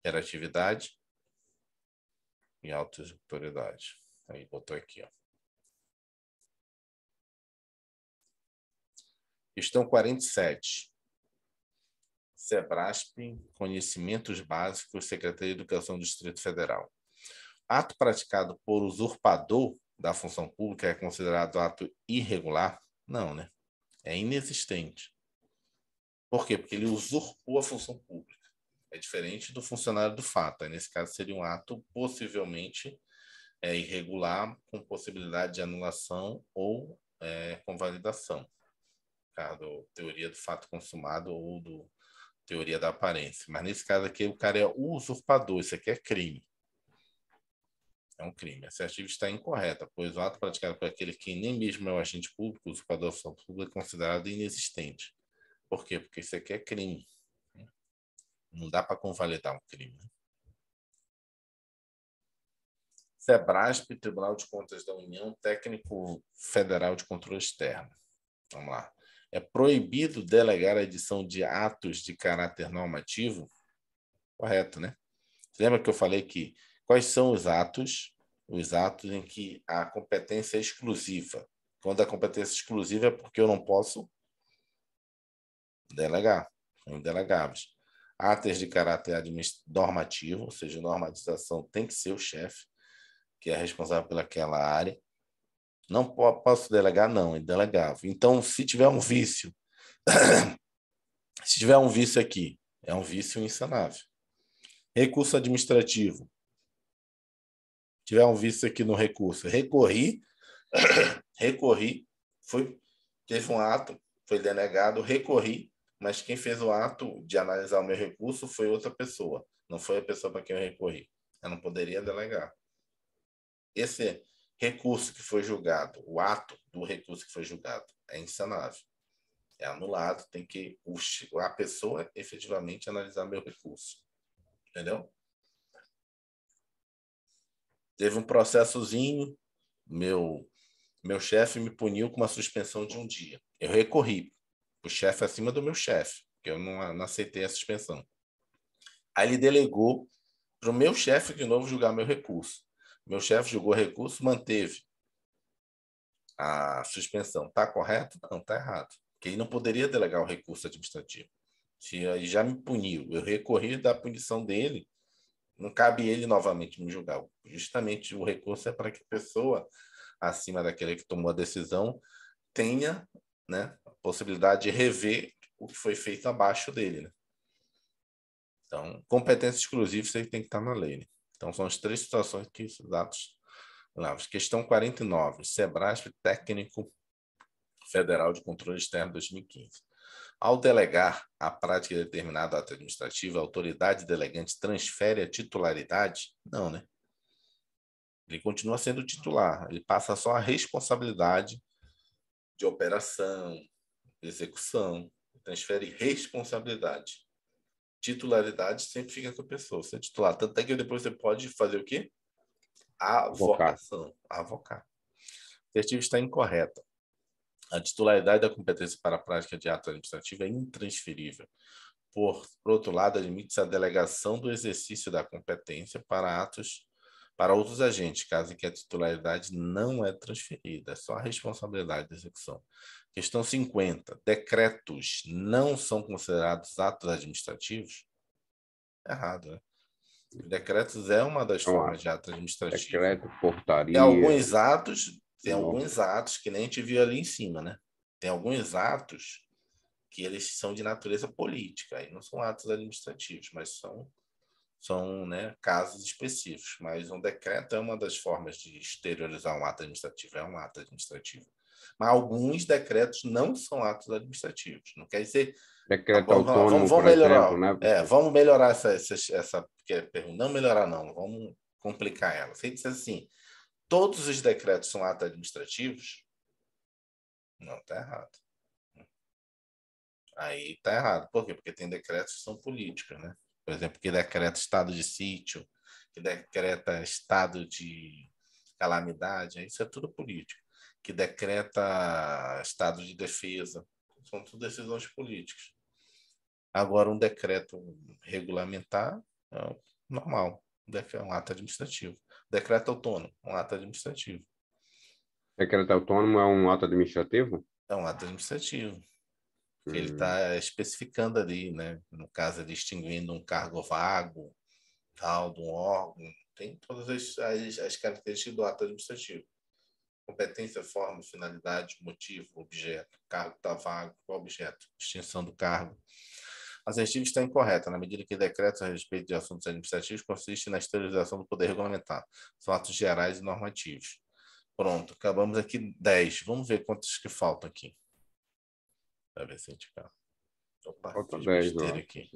interatividade e alta executoriedade. Aí botou aqui, ó. Questão 47. SEBRASP, Conhecimentos Básicos, Secretaria de Educação do Distrito Federal. Ato praticado por usurpador da função pública é considerado ato irregular? Não, né? É inexistente. Por quê? Porque ele usurpou a função pública. É diferente do funcionário do fato. Aí, nesse caso, seria um ato possivelmente é, irregular, com possibilidade de anulação ou é, convalidação. Caso teoria do fato consumado ou do teoria da aparência. Mas nesse caso aqui, o cara é usurpador, isso aqui é crime. É um crime. Essa ativa está incorreta, pois o ato praticado por aquele que nem mesmo é o agente público, o usurpador só função pública, é considerado inexistente. Por quê? Porque isso aqui é crime. Não dá para convalidar um crime. Né? SEBRASP, Tribunal de Contas da União, Técnico Federal de Controle Externo. Vamos lá é proibido delegar a edição de atos de caráter normativo. Correto, né? Você lembra que eu falei que quais são os atos? Os atos em que a competência é exclusiva. Quando a competência é exclusiva é porque eu não posso delegar, são delegáveis. Atos de caráter normativo, ou seja, normatização tem que ser o chefe, que é responsável pelaquela área. Não posso delegar? Não, ele delegava. Então, se tiver um vício, se tiver um vício aqui, é um vício insanável. Recurso administrativo. Se tiver um vício aqui no recurso, recorri, recorri, foi, teve um ato, foi denegado, recorri, mas quem fez o ato de analisar o meu recurso foi outra pessoa, não foi a pessoa para quem eu recorri. Eu não poderia delegar. Esse é recurso que foi julgado, o ato do recurso que foi julgado é insanável. É anulado, tem que a pessoa efetivamente analisar meu recurso. Entendeu? Teve um processozinho, meu meu chefe me puniu com uma suspensão de um dia. Eu recorri. O chefe acima do meu chefe, que eu não, não aceitei a suspensão. Aí ele delegou para o meu chefe de novo julgar meu recurso. Meu chefe julgou recurso, manteve a suspensão. Está correto? Não, está errado. Porque ele não poderia delegar o recurso administrativo. Se aí já me puniu, eu recorri da punição dele, não cabe ele novamente me julgar. Justamente o recurso é para que a pessoa acima daquele que tomou a decisão tenha né, a possibilidade de rever o que foi feito abaixo dele. Né? Então, competência exclusiva isso aí tem que estar na lei. Né? Então, são as três situações que os dados lavam. Questão 49, SEBRASP Técnico Federal de Controle Externo 2015. Ao delegar a prática de determinado ato administrativo, a autoridade delegante transfere a titularidade? Não, né? Ele continua sendo titular, ele passa só a responsabilidade de operação, execução, transfere responsabilidade titularidade sempre fica com a pessoa. Você é titular. Tanto é que depois você pode fazer o quê? A vocação. Avocar. O assertivo está incorreta. A titularidade da competência para a prática de ato administrativo é intransferível. Por, por outro lado, admite-se a delegação do exercício da competência para atos para outros agentes, caso em que a titularidade não é transferida, é só a responsabilidade da execução. Questão 50. Decretos não são considerados atos administrativos? Errado, né? Decretos é uma das é formas de ato administrativo. Decreto, portaria. Tem alguns atos, tem alguns atos que nem a gente viu ali em cima, né? Tem alguns atos que eles são de natureza política, aí não são atos administrativos, mas são são né, casos específicos, mas um decreto é uma das formas de exteriorizar um ato administrativo, é um ato administrativo. Mas alguns decretos não são atos administrativos. Não quer dizer. Decreto ah, vamos, autônomo, vamos, vamos melhorar. Exemplo, né? é, vamos melhorar essa, essa, essa pergunta. Não melhorar, não. Vamos complicar ela. Você disse assim: todos os decretos são atos administrativos? Não, está errado. Aí está errado. Por quê? Porque tem decretos que são políticos, né? Por exemplo, que decreta estado de sítio, que decreta estado de calamidade, isso é tudo político que decreta estado de defesa. São tudo decisões políticas. Agora, um decreto regulamentar é normal, um ato administrativo. Decreto autônomo, um ato administrativo. Decreto autônomo é um ato administrativo? É um ato administrativo. Uhum. Ele está hum. especificando ali, né? No caso, é distinguindo um cargo vago, tal, de um órgão. Tem todas as, as, as características do ato administrativo competência, forma, finalidade, motivo, objeto, cargo está vago, qual objeto, extinção do cargo. Assertiva está incorreta, na medida que decretos a respeito de assuntos administrativos consiste na esterilização do poder regulamentar, são atos gerais e normativos. Pronto, acabamos aqui 10. Vamos ver quantos que faltam aqui. eu ver se a gente acaba. Opa, Falta 10, aqui.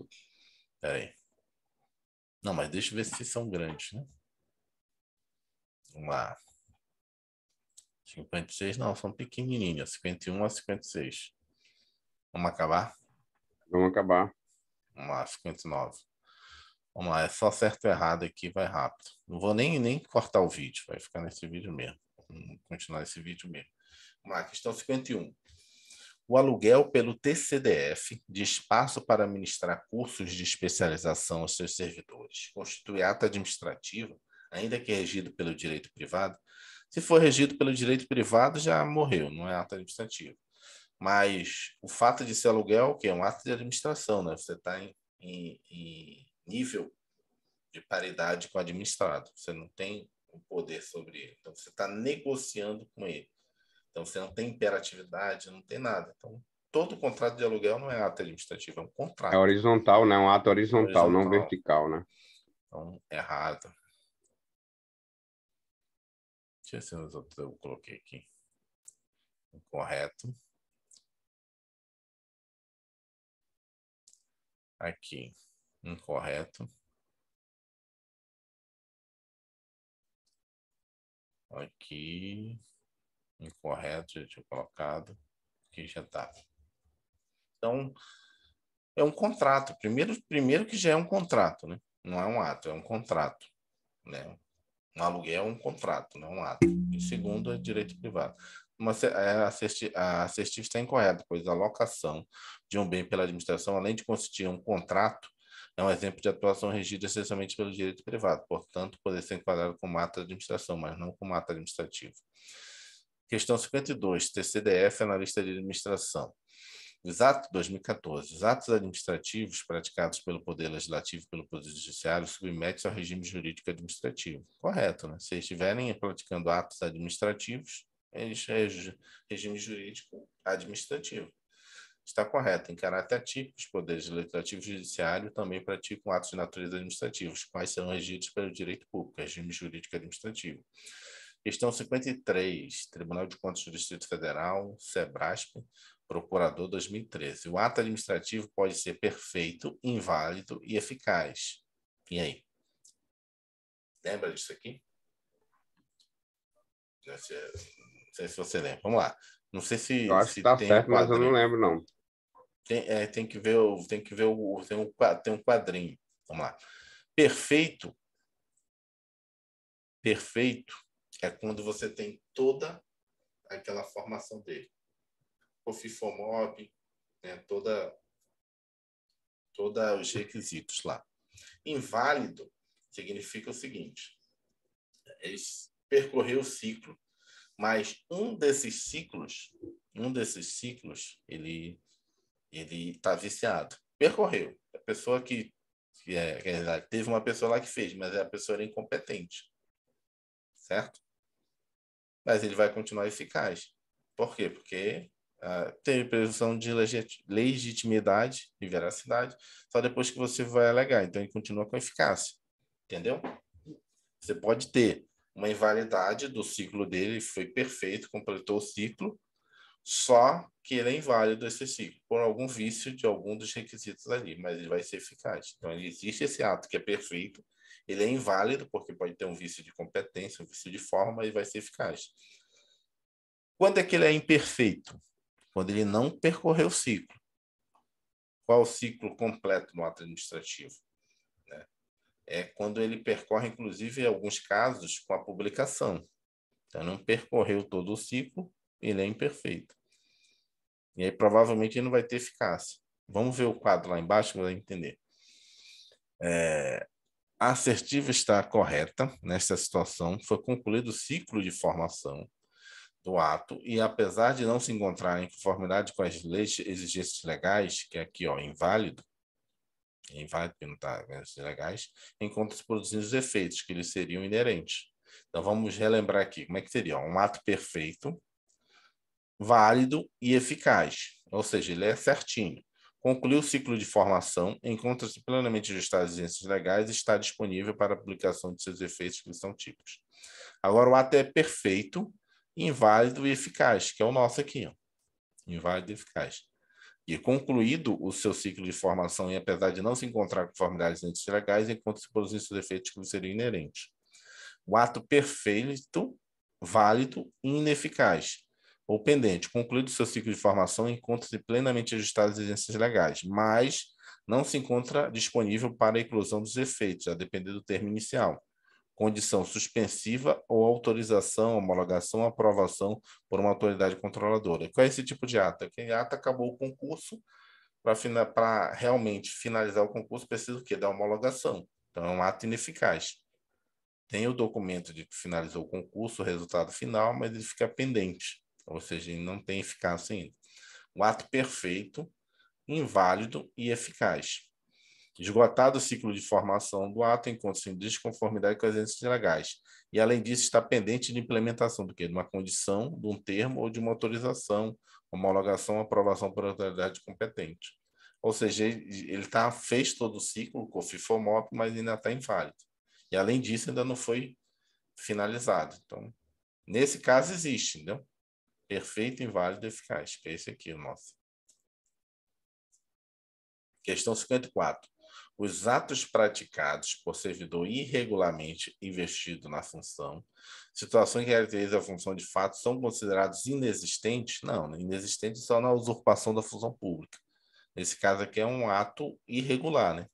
Peraí. Não, mas deixa eu ver se são grandes, né? Vamos lá. 56 não, são pequenininhas, 51 a 56. Vamos acabar? Vamos acabar. Vamos lá, 59. Vamos lá, é só certo e errado aqui, vai rápido. Não vou nem, nem cortar o vídeo, vai ficar nesse vídeo mesmo. Vamos continuar esse vídeo mesmo. Vamos lá, questão 51. O aluguel pelo TCDF de espaço para ministrar cursos de especialização aos seus servidores constitui ato administrativo ainda que regido pelo direito privado, se for regido pelo direito privado, já morreu, não é ato administrativo. Mas o fato de ser aluguel, que é um ato de administração, né? Você está em, em, em nível de paridade com o administrado. Você não tem o poder sobre ele. Então, você está negociando com ele. Então, você não tem imperatividade, não tem nada. Então, todo contrato de aluguel não é ato administrativo, é um contrato. É horizontal, né? Um ato horizontal, horizontal. não vertical, né? Então, é errado. Deixa eu ver se eu coloquei aqui. Correto. Aqui, incorreto. Aqui, incorreto, já tinha colocado. Aqui já está. Então, é um contrato. Primeiro, primeiro que já é um contrato, né? Não é um ato, é um contrato. Né? Um aluguel é um contrato, não é um ato. E segundo, é direito privado. Uma, é, a assertiva está incorreta, pois a locação de um bem pela administração, além de constituir um contrato, é um exemplo de atuação regida essencialmente pelo direito privado, portanto, poderia ser enquadrado como ato de administração, mas não como ato administrativo. Questão 52, TCDF, analista de administração. Os atos 2014, os atos administrativos praticados pelo Poder Legislativo e pelo Poder Judiciário submetem ao regime jurídico administrativo. Correto, né? Se estiverem praticando atos administrativos, eles regime jurídico administrativo. Está correto. Em caráter atípico, os poderes legislativo e judiciário também praticam atos de natureza administrativos, quais serão regidos pelo direito público, regime jurídico administrativo. Questão 53, Tribunal de Contas do Distrito Federal, SEBRASP, Procurador 2013. O ato administrativo pode ser perfeito, inválido e eficaz. E aí? Lembra disso aqui? Não sei, não sei se você lembra. Vamos lá. Não sei se. Eu acho se que está certo, um mas eu não lembro, não. Tem, é, tem que ver, tem que ver o, tem, um, tem um quadrinho. Vamos lá. Perfeito. Perfeito é quando você tem toda aquela formação dele. FIFOMOB, né, toda, toda os requisitos lá. Inválido significa o seguinte: eles percorreu o ciclo, mas um desses ciclos, um desses ciclos, ele ele está viciado. Percorreu. A pessoa que, que é, teve uma pessoa lá que fez, mas é a pessoa era incompetente, certo? Mas ele vai continuar eficaz. Por quê? Porque uh, ah, teve presunção de legitimidade e veracidade só depois que você vai alegar. Então, ele continua com eficácia. Entendeu? Você pode ter uma invalidade do ciclo dele, foi perfeito, completou o ciclo, só que ele é inválido esse ciclo por algum vício de algum dos requisitos ali, mas ele vai ser eficaz. Então, existe esse ato que é perfeito, ele é inválido porque pode ter um vício de competência, um vício de forma e vai ser eficaz. Quando é que ele é imperfeito? quando ele não percorreu o ciclo. Qual o ciclo completo no ato administrativo? Né? É quando ele percorre, inclusive, alguns casos com a publicação. Então, não percorreu todo o ciclo, ele é imperfeito. E aí, provavelmente, ele não vai ter eficácia. Vamos ver o quadro lá embaixo para entender. É, a assertiva está correta nesta situação. Foi concluído o ciclo de formação do ato e, apesar de não se encontrar em conformidade com as leis exigências legais, que é aqui, ó, inválido, inválido porque não está legais, encontra-se produzindo os efeitos que lhe seriam inerentes. Então, vamos relembrar aqui como é que seria um ato perfeito, válido e eficaz, ou seja, ele é certinho. Concluiu o ciclo de formação, encontra-se plenamente ajustado às exigências legais e está disponível para aplicação de seus efeitos que são típicos. Agora, o ato é perfeito, inválido e eficaz, que é o nosso aqui, ó. inválido e eficaz. E concluído o seu ciclo de formação, e apesar de não se encontrar conformidades entre os legais, encontra-se produzindo seus efeitos que lhe seriam inerentes. O ato perfeito, válido e ineficaz, ou pendente, concluído o seu ciclo de formação, encontra-se plenamente ajustado às exigências legais, mas não se encontra disponível para a inclusão dos efeitos, a depender do termo inicial condição suspensiva ou autorização, homologação, aprovação por uma autoridade controladora. Qual é esse tipo de ata? Que ata acabou o concurso, para realmente finalizar o concurso precisa o quê? Da homologação. Então é um ato ineficaz. Tem o documento de que finalizou o concurso, o resultado final, mas ele fica pendente, ou seja, ele não tem eficácia ainda. Um ato perfeito, inválido e eficaz. Esgotado o ciclo de formação do ato, encontra-se em desconformidade com as exigências legais. E, além disso, está pendente de implementação do quê? De uma condição, de um termo ou de uma autorização, homologação, aprovação por autoridade competente. Ou seja, ele, tá, fez todo o ciclo, COFIFOMOP, mas ainda está inválido. E, além disso, ainda não foi finalizado. Então, nesse caso, existe, entendeu? Perfeito, inválido e eficaz, que é esse aqui o nosso. Questão 54 os atos praticados por servidor irregularmente investido na função, situações que caracterizam a função de fato são considerados inexistentes? Não, né? inexistentes só na usurpação da função pública. Nesse caso aqui é um ato irregular, né?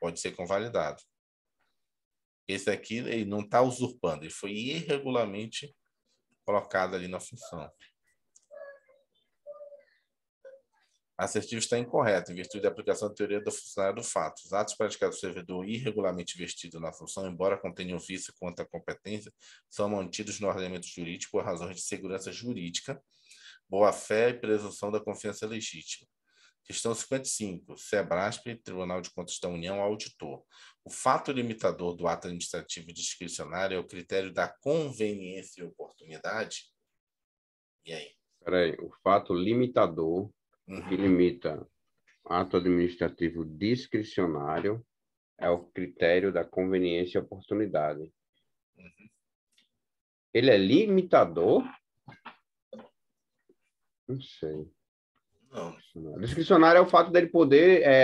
Pode ser convalidado. Esse aqui ele não está usurpando, ele foi irregularmente colocado ali na função. assertivo está incorreto em virtude da aplicação da teoria do funcionário do fato. Os atos praticados pelo servidor irregularmente vestido na função, embora contenham vício quanto à competência, são mantidos no ordenamento jurídico por razões de segurança jurídica, boa-fé e presunção da confiança legítima. Questão 55. Sebrasp, Tribunal de Contas da União, auditor. O fato limitador do ato administrativo discricionário é o critério da conveniência e oportunidade? E aí? Peraí, o fato limitador o que limita ato administrativo discricionário é o critério da conveniência e oportunidade. Uhum. Ele é limitador? Não sei. Não. Discricionário é o fato dele poder é, é,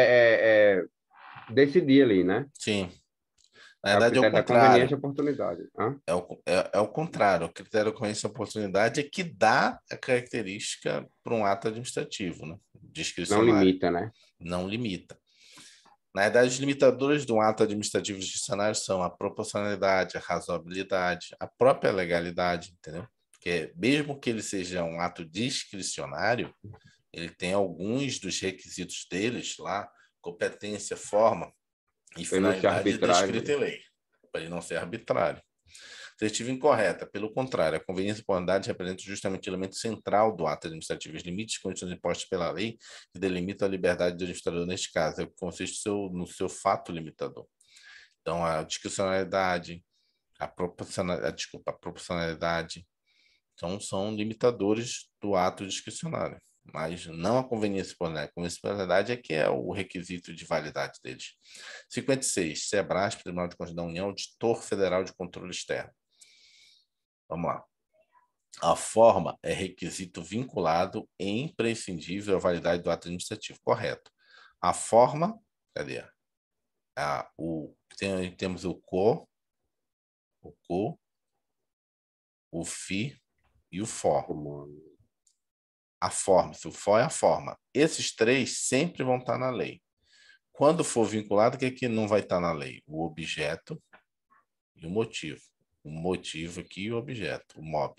é, decidir ali, né? Sim. Na verdade, é, o contrário. Da oportunidade. É, o, é, é o contrário. O critério conhece conveniência oportunidade é que dá a característica para um ato administrativo, né? Não limita, né? Não limita. Na verdade, os limitadores de um ato administrativo discricionário são a proporcionalidade, a razoabilidade, a própria legalidade, entendeu? Porque mesmo que ele seja um ato discricionário, ele tem alguns dos requisitos deles lá, competência, forma, pelo que a Está em lei, para ele não ser arbitrário. Assertiva incorreta. É pelo contrário, a conveniência por andade representa justamente o elemento central do ato administrativo. Os limites e condições impostas pela lei que delimitam a liberdade do administrador neste caso, é o que consiste seu, no seu fato limitador. Então, a discricionalidade, a proporcionalidade, desculpa, a proporcionalidade, então são limitadores do ato discricionário mas não a conveniência planetária. A conveniência planetária é que é o requisito de validade deles. 56. Sebras, Tribunal de Contas da União, Auditor Federal de Controle Externo. Vamos lá. A forma é requisito vinculado e imprescindível à validade do ato administrativo. Correto. A forma, cadê? Ah, o, tem, temos o CO, o CO, o FI e o FOR a forma, se o for é a forma. Esses três sempre vão estar tá na lei. Quando for vinculado, o que, é que não vai estar tá na lei? O objeto e o motivo. O motivo aqui e o objeto, o MOB.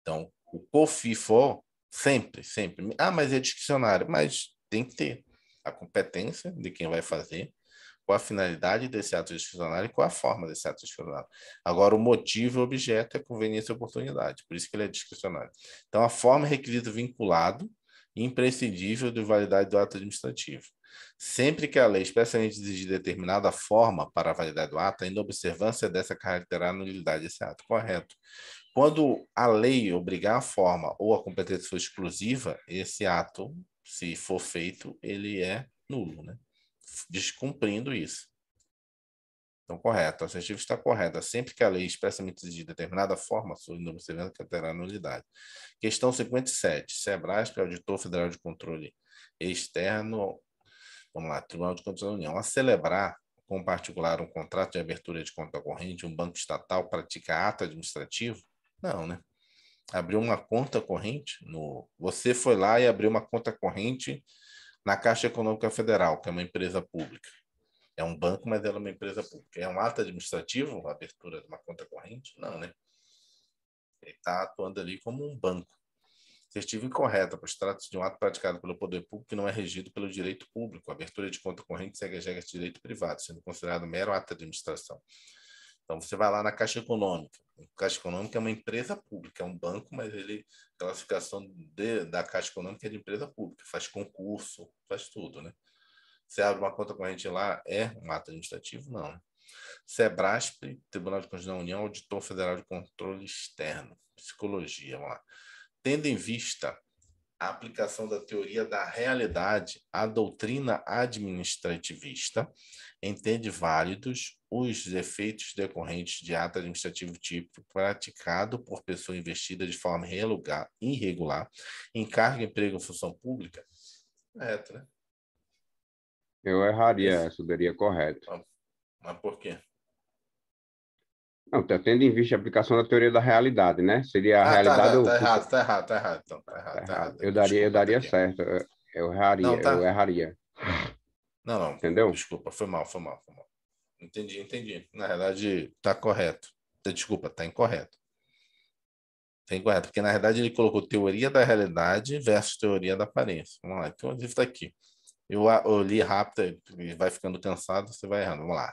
Então, o COFI for, sempre, sempre. Ah, mas é dicionário. Mas tem que ter a competência de quem vai fazer qual a finalidade desse ato discricionário e qual a forma desse ato discricionário. Agora, o motivo e o objeto é conveniência e oportunidade, por isso que ele é discricionário. Então, a forma é requisito vinculado, imprescindível de validade do ato administrativo. Sempre que a lei especialmente exige determinada forma para a validade do ato, ainda observância dessa caracterizará a nulidade desse ato. Correto. Quando a lei obrigar a forma ou a competência for exclusiva, esse ato, se for feito, ele é nulo, né? descumprindo isso. Então, correto. O assertivo está correto. Sempre que a lei expressamente exige de determinada forma, sua inobservância terá nulidade. Questão 57. Sebrasp, é Auditor Federal de Controle Externo, vamos lá, Tribunal de Contas da União, a celebrar com particular um contrato de abertura de conta corrente, um banco estatal pratica ato administrativo? Não, né? Abriu uma conta corrente no. Você foi lá e abriu uma conta corrente na Caixa Econômica Federal, que é uma empresa pública. É um banco, mas ela é uma empresa pública. É um ato administrativo, a abertura de uma conta corrente? Não, né? Ele está atuando ali como um banco. Certiva incorreta, pois trata-se de um ato praticado pelo poder público que não é regido pelo direito público. A abertura de conta corrente segue as regras de direito privado, sendo considerado mero ato de administração. Então, você vai lá na Caixa Econômica. A Caixa Econômica é uma empresa pública, é um banco, mas ele classificação de, da Caixa Econômica é de empresa pública, faz concurso, faz tudo, né? Você abre uma conta corrente lá, é um ato administrativo? Não. Sebrasp, Tribunal de Contas da União, Auditor Federal de Controle Externo, Psicologia, vamos lá. Tendo em vista a aplicação da teoria da realidade à doutrina administrativista, entende válidos os efeitos decorrentes de ato administrativo típico praticado por pessoa investida de forma irregular em cargo, emprego ou função pública? Correto, né? Eu erraria, isso daria correto. Mas por quê? Não, está tendo em vista a aplicação da teoria da realidade, né? Seria a ah, tá, realidade. Tá, tá, tá, errado, tá errado, então, tá errado, tá errado, tá, errado. Eu daria, eu daria certo. Eu, erraria, não, tá... eu erraria. Não, não. Entendeu? Desculpa, foi mal, foi mal, foi mal. Entendi, entendi. Na verdade, tá correto. Desculpa, tá incorreto. Tá incorreto, porque na verdade ele colocou teoria da realidade versus teoria da aparência. Vamos lá, então ele está aqui. Eu, eu, li rápido e vai ficando cansado, você vai errando. Vamos lá.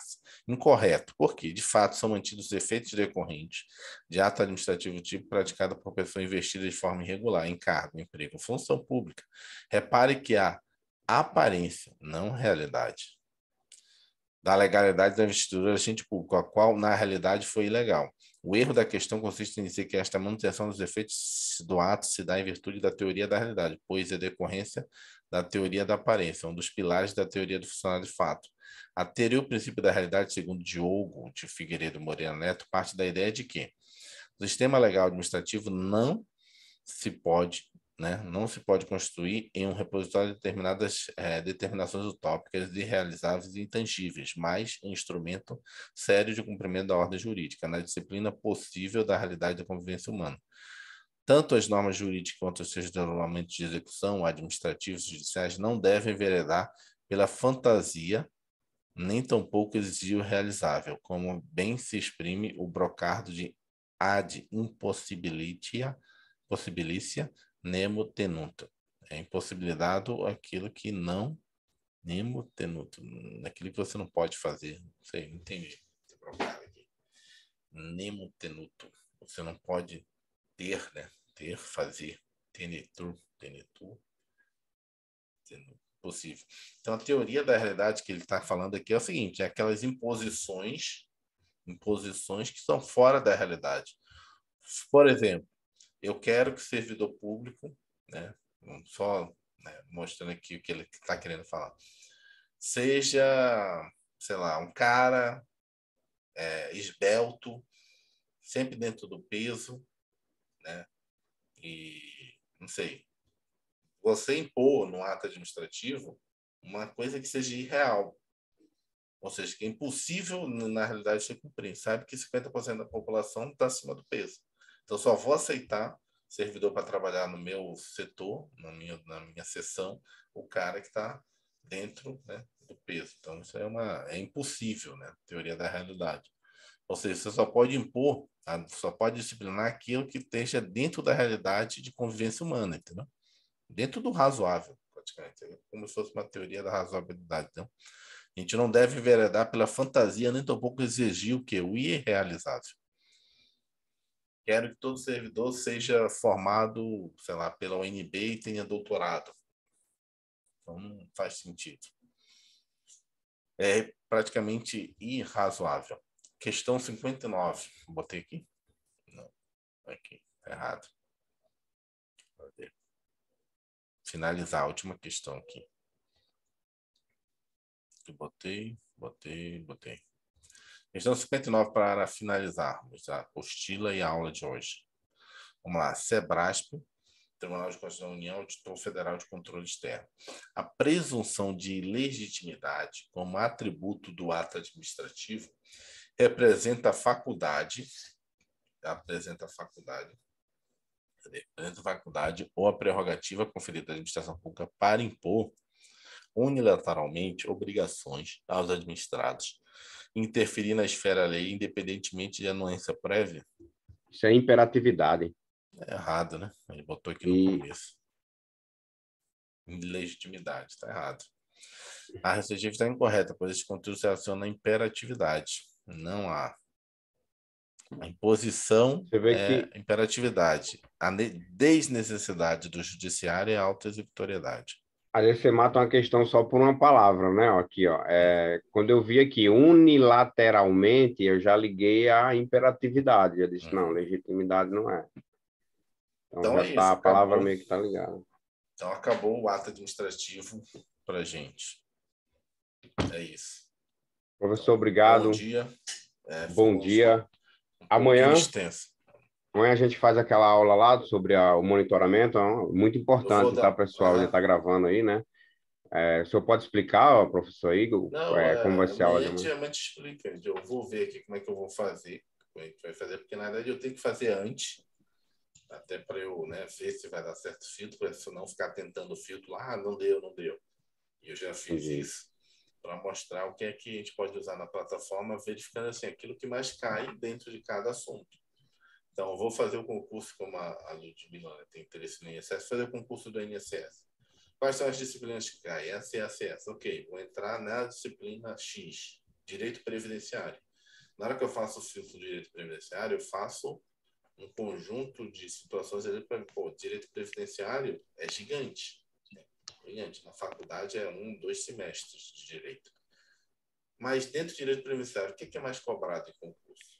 Incorreto, porque de fato são mantidos os efeitos decorrentes de ato administrativo tipo praticado por pessoa investida de forma irregular em cargo, emprego, função pública. Repare que há aparência, não realidade, da legalidade da investidura de agente público, a qual na realidade foi ilegal. O erro da questão consiste em dizer que esta manutenção dos efeitos do ato se dá em virtude da teoria da realidade, pois é decorrência da teoria da aparência, um dos pilares da teoria do funcionário de fato. A teoria o princípio da realidade, segundo Diogo de Figueiredo Moreira Neto, parte da ideia de que o sistema legal administrativo não se pode né? Não se pode construir em um repositório determinadas é, determinações utópicas, irrealizáveis e intangíveis, mas em instrumento sério de cumprimento da ordem jurídica, na disciplina possível da realidade da convivência humana. Tanto as normas jurídicas quanto os seus regulamentos de execução, administrativos e judiciais não devem enveredar pela fantasia, nem tampouco exigir o realizável, como bem se exprime o brocardo de ad impossibilitia possibilícia nemo tenuto. É impossibilidade aquilo que não nemo tenuto, aquilo que você não pode fazer. Não sei, não entendi. Nemo tenuto. Você não pode ter, né? Ter, fazer. Tenetur, tenetur. possível. Então, a teoria da realidade que ele está falando aqui é o seguinte: é aquelas imposições, imposições que são fora da realidade. Por exemplo, eu quero que servidor público, né, só né, mostrando aqui o que ele está querendo falar, seja, sei lá, um cara é, esbelto, sempre dentro do peso, né, e não sei, você impor no ato administrativo uma coisa que seja irreal, ou seja, que é impossível na realidade ser cumprir. Sabe que 50% da população está acima do peso. Então, só vou aceitar servidor para trabalhar no meu setor, na minha, na minha seção, o cara que está dentro né, do peso. Então, isso é, uma, é impossível, né? Teoria da realidade. Ou seja, você só pode impor, só pode disciplinar aquilo que esteja dentro da realidade de convivência humana, entendeu? Dentro do razoável, praticamente. É como se fosse uma teoria da razoabilidade, então. A gente não deve enveredar pela fantasia, nem tampouco exigir o que? O irrealizável. Quero que todo servidor seja formado, sei lá, pela UNB e tenha doutorado. Então, não faz sentido. É praticamente irrazoável. Questão 59. Botei aqui? Não. Aqui. Tá errado. Cadê? Finalizar a última questão aqui. Eu botei, botei, botei. Questão 59 para finalizarmos a apostila e a aula de hoje. Vamos lá, Sebrasp, Tribunal de Contas da União, Auditor Federal de Controle Externo. A presunção de legitimidade como atributo do ato administrativo representa a faculdade, apresenta a faculdade, representa a faculdade ou a prerrogativa conferida à administração pública para impor unilateralmente obrigações aos administrados interferir na esfera lei, independentemente de anuência prévia? Isso é imperatividade. É errado, né? Ele botou aqui no e... começo. Legitimidade, está errado. A restritiva está incorreta, pois esse conteúdo se relaciona à imperatividade, não há a imposição é que... imperatividade, a desnecessidade do judiciário é a alta executoriedade. Às vezes você mata uma questão só por uma palavra, né? Aqui, ó. É, quando eu vi aqui unilateralmente, eu já liguei à imperatividade. Eu disse, uhum. não, legitimidade não é. Então, então já é tá, isso, a palavra acabou. meio que tá ligada. Então acabou o ato administrativo pra gente. É isso. Professor, obrigado. Bom dia. É, Bom dia. Um Amanhã. Extenso. Amanhã é? a gente faz aquela aula lá sobre a, o monitoramento, é muito importante, tá, pessoal? Uhum. Já está gravando aí, né? É, o senhor pode explicar, ó, professor Igor, Não, é, é como vai ser a aula? gente te explica. Eu vou ver aqui como é que eu vou fazer, como vai fazer, porque na verdade eu tenho que fazer antes, até para eu né, ver se vai dar certo o filtro, para se não ficar tentando o filtro, ah, não deu, não deu. E eu já fiz Sim. isso para mostrar o que é que a gente pode usar na plataforma, verificando assim, aquilo que mais cai dentro de cada assunto. Então, vou fazer o concurso, como a, a Ludmilla tem interesse no INSS, fazer o concurso do INSS. Quais são as disciplinas que caem? Essa e é essa essa. Ok, vou entrar na disciplina X, Direito Previdenciário. Na hora que eu faço o filtro de Direito Previdenciário, eu faço um conjunto de situações ali para pô, direito previdenciário é gigante, gigante. Na faculdade é um, dois semestres de direito. Mas dentro do direito previdenciário, o que é, é mais cobrado em concurso?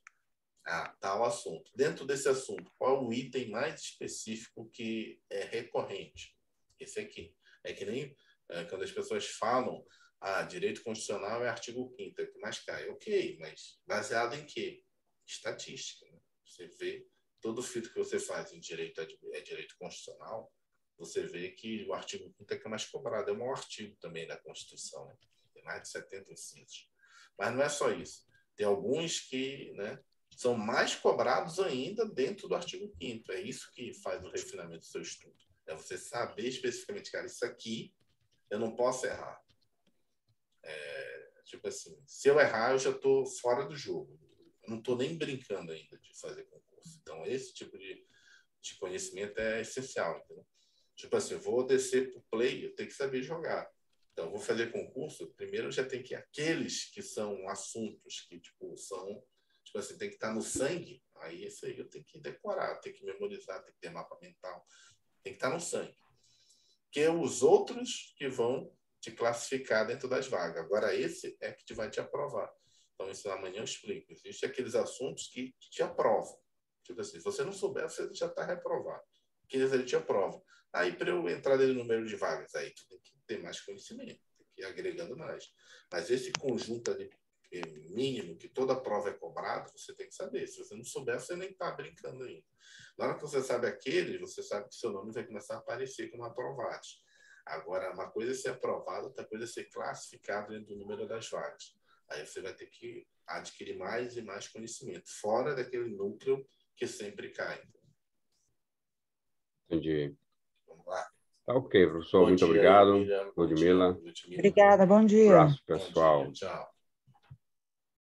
tal assunto. Dentro desse assunto, qual é o item mais específico que é recorrente? Esse aqui. É que nem é, quando as pessoas falam, ah, direito constitucional é artigo 5 é que mais cai. Ok, mas baseado em quê? Estatística. Né? Você vê, todo filtro que você faz em direito é direito constitucional, você vê que o artigo 5 é que é mais cobrado. É um artigo também da Constituição, né? tem mais de 70 incisos. Mas não é só isso. Tem alguns que, né, são mais cobrados ainda dentro do artigo 5 É isso que faz o refinamento do seu estudo. É você saber especificamente, cara, isso aqui eu não posso errar. É, tipo assim, se eu errar, eu já estou fora do jogo. Eu não estou nem brincando ainda de fazer concurso. Então, esse tipo de, de conhecimento é essencial. Entendeu? Tipo assim, eu vou descer para o play, eu tenho que saber jogar. Então, vou fazer concurso, primeiro eu já tenho que aqueles que são assuntos que tipo, são Tipo assim, tem que estar tá no sangue. Aí é isso aí eu tenho que decorar, tenho que memorizar, tenho que ter mapa mental. Tem que estar tá no sangue. Que é os outros que vão te classificar dentro das vagas. Agora esse é que te vai te aprovar. Então isso amanhã eu explico. Existem aqueles assuntos que te aprovam. Tipo assim, se você não souber, você já está reprovado. Que ele te aprova. Aí para eu entrar no número de vagas, aí tu tem que ter mais conhecimento, tem que ir agregando mais. Mas esse conjunto ali é mínimo, que toda prova é cobrada, você tem que saber. Se você não souber, você nem está brincando ainda. Na hora que você sabe aquele, você sabe que seu nome vai começar a aparecer como aprovado. Agora, uma coisa é ser aprovado, outra coisa é ser classificado dentro do número das vagas. Aí você vai ter que adquirir mais e mais conhecimento, fora daquele núcleo que sempre cai. Entendi. Vamos lá. Tá ok, professor. Bom muito dia, obrigado. Ludmila. Obrigada, bom dia. Um abraço, pessoal. dia, tchau.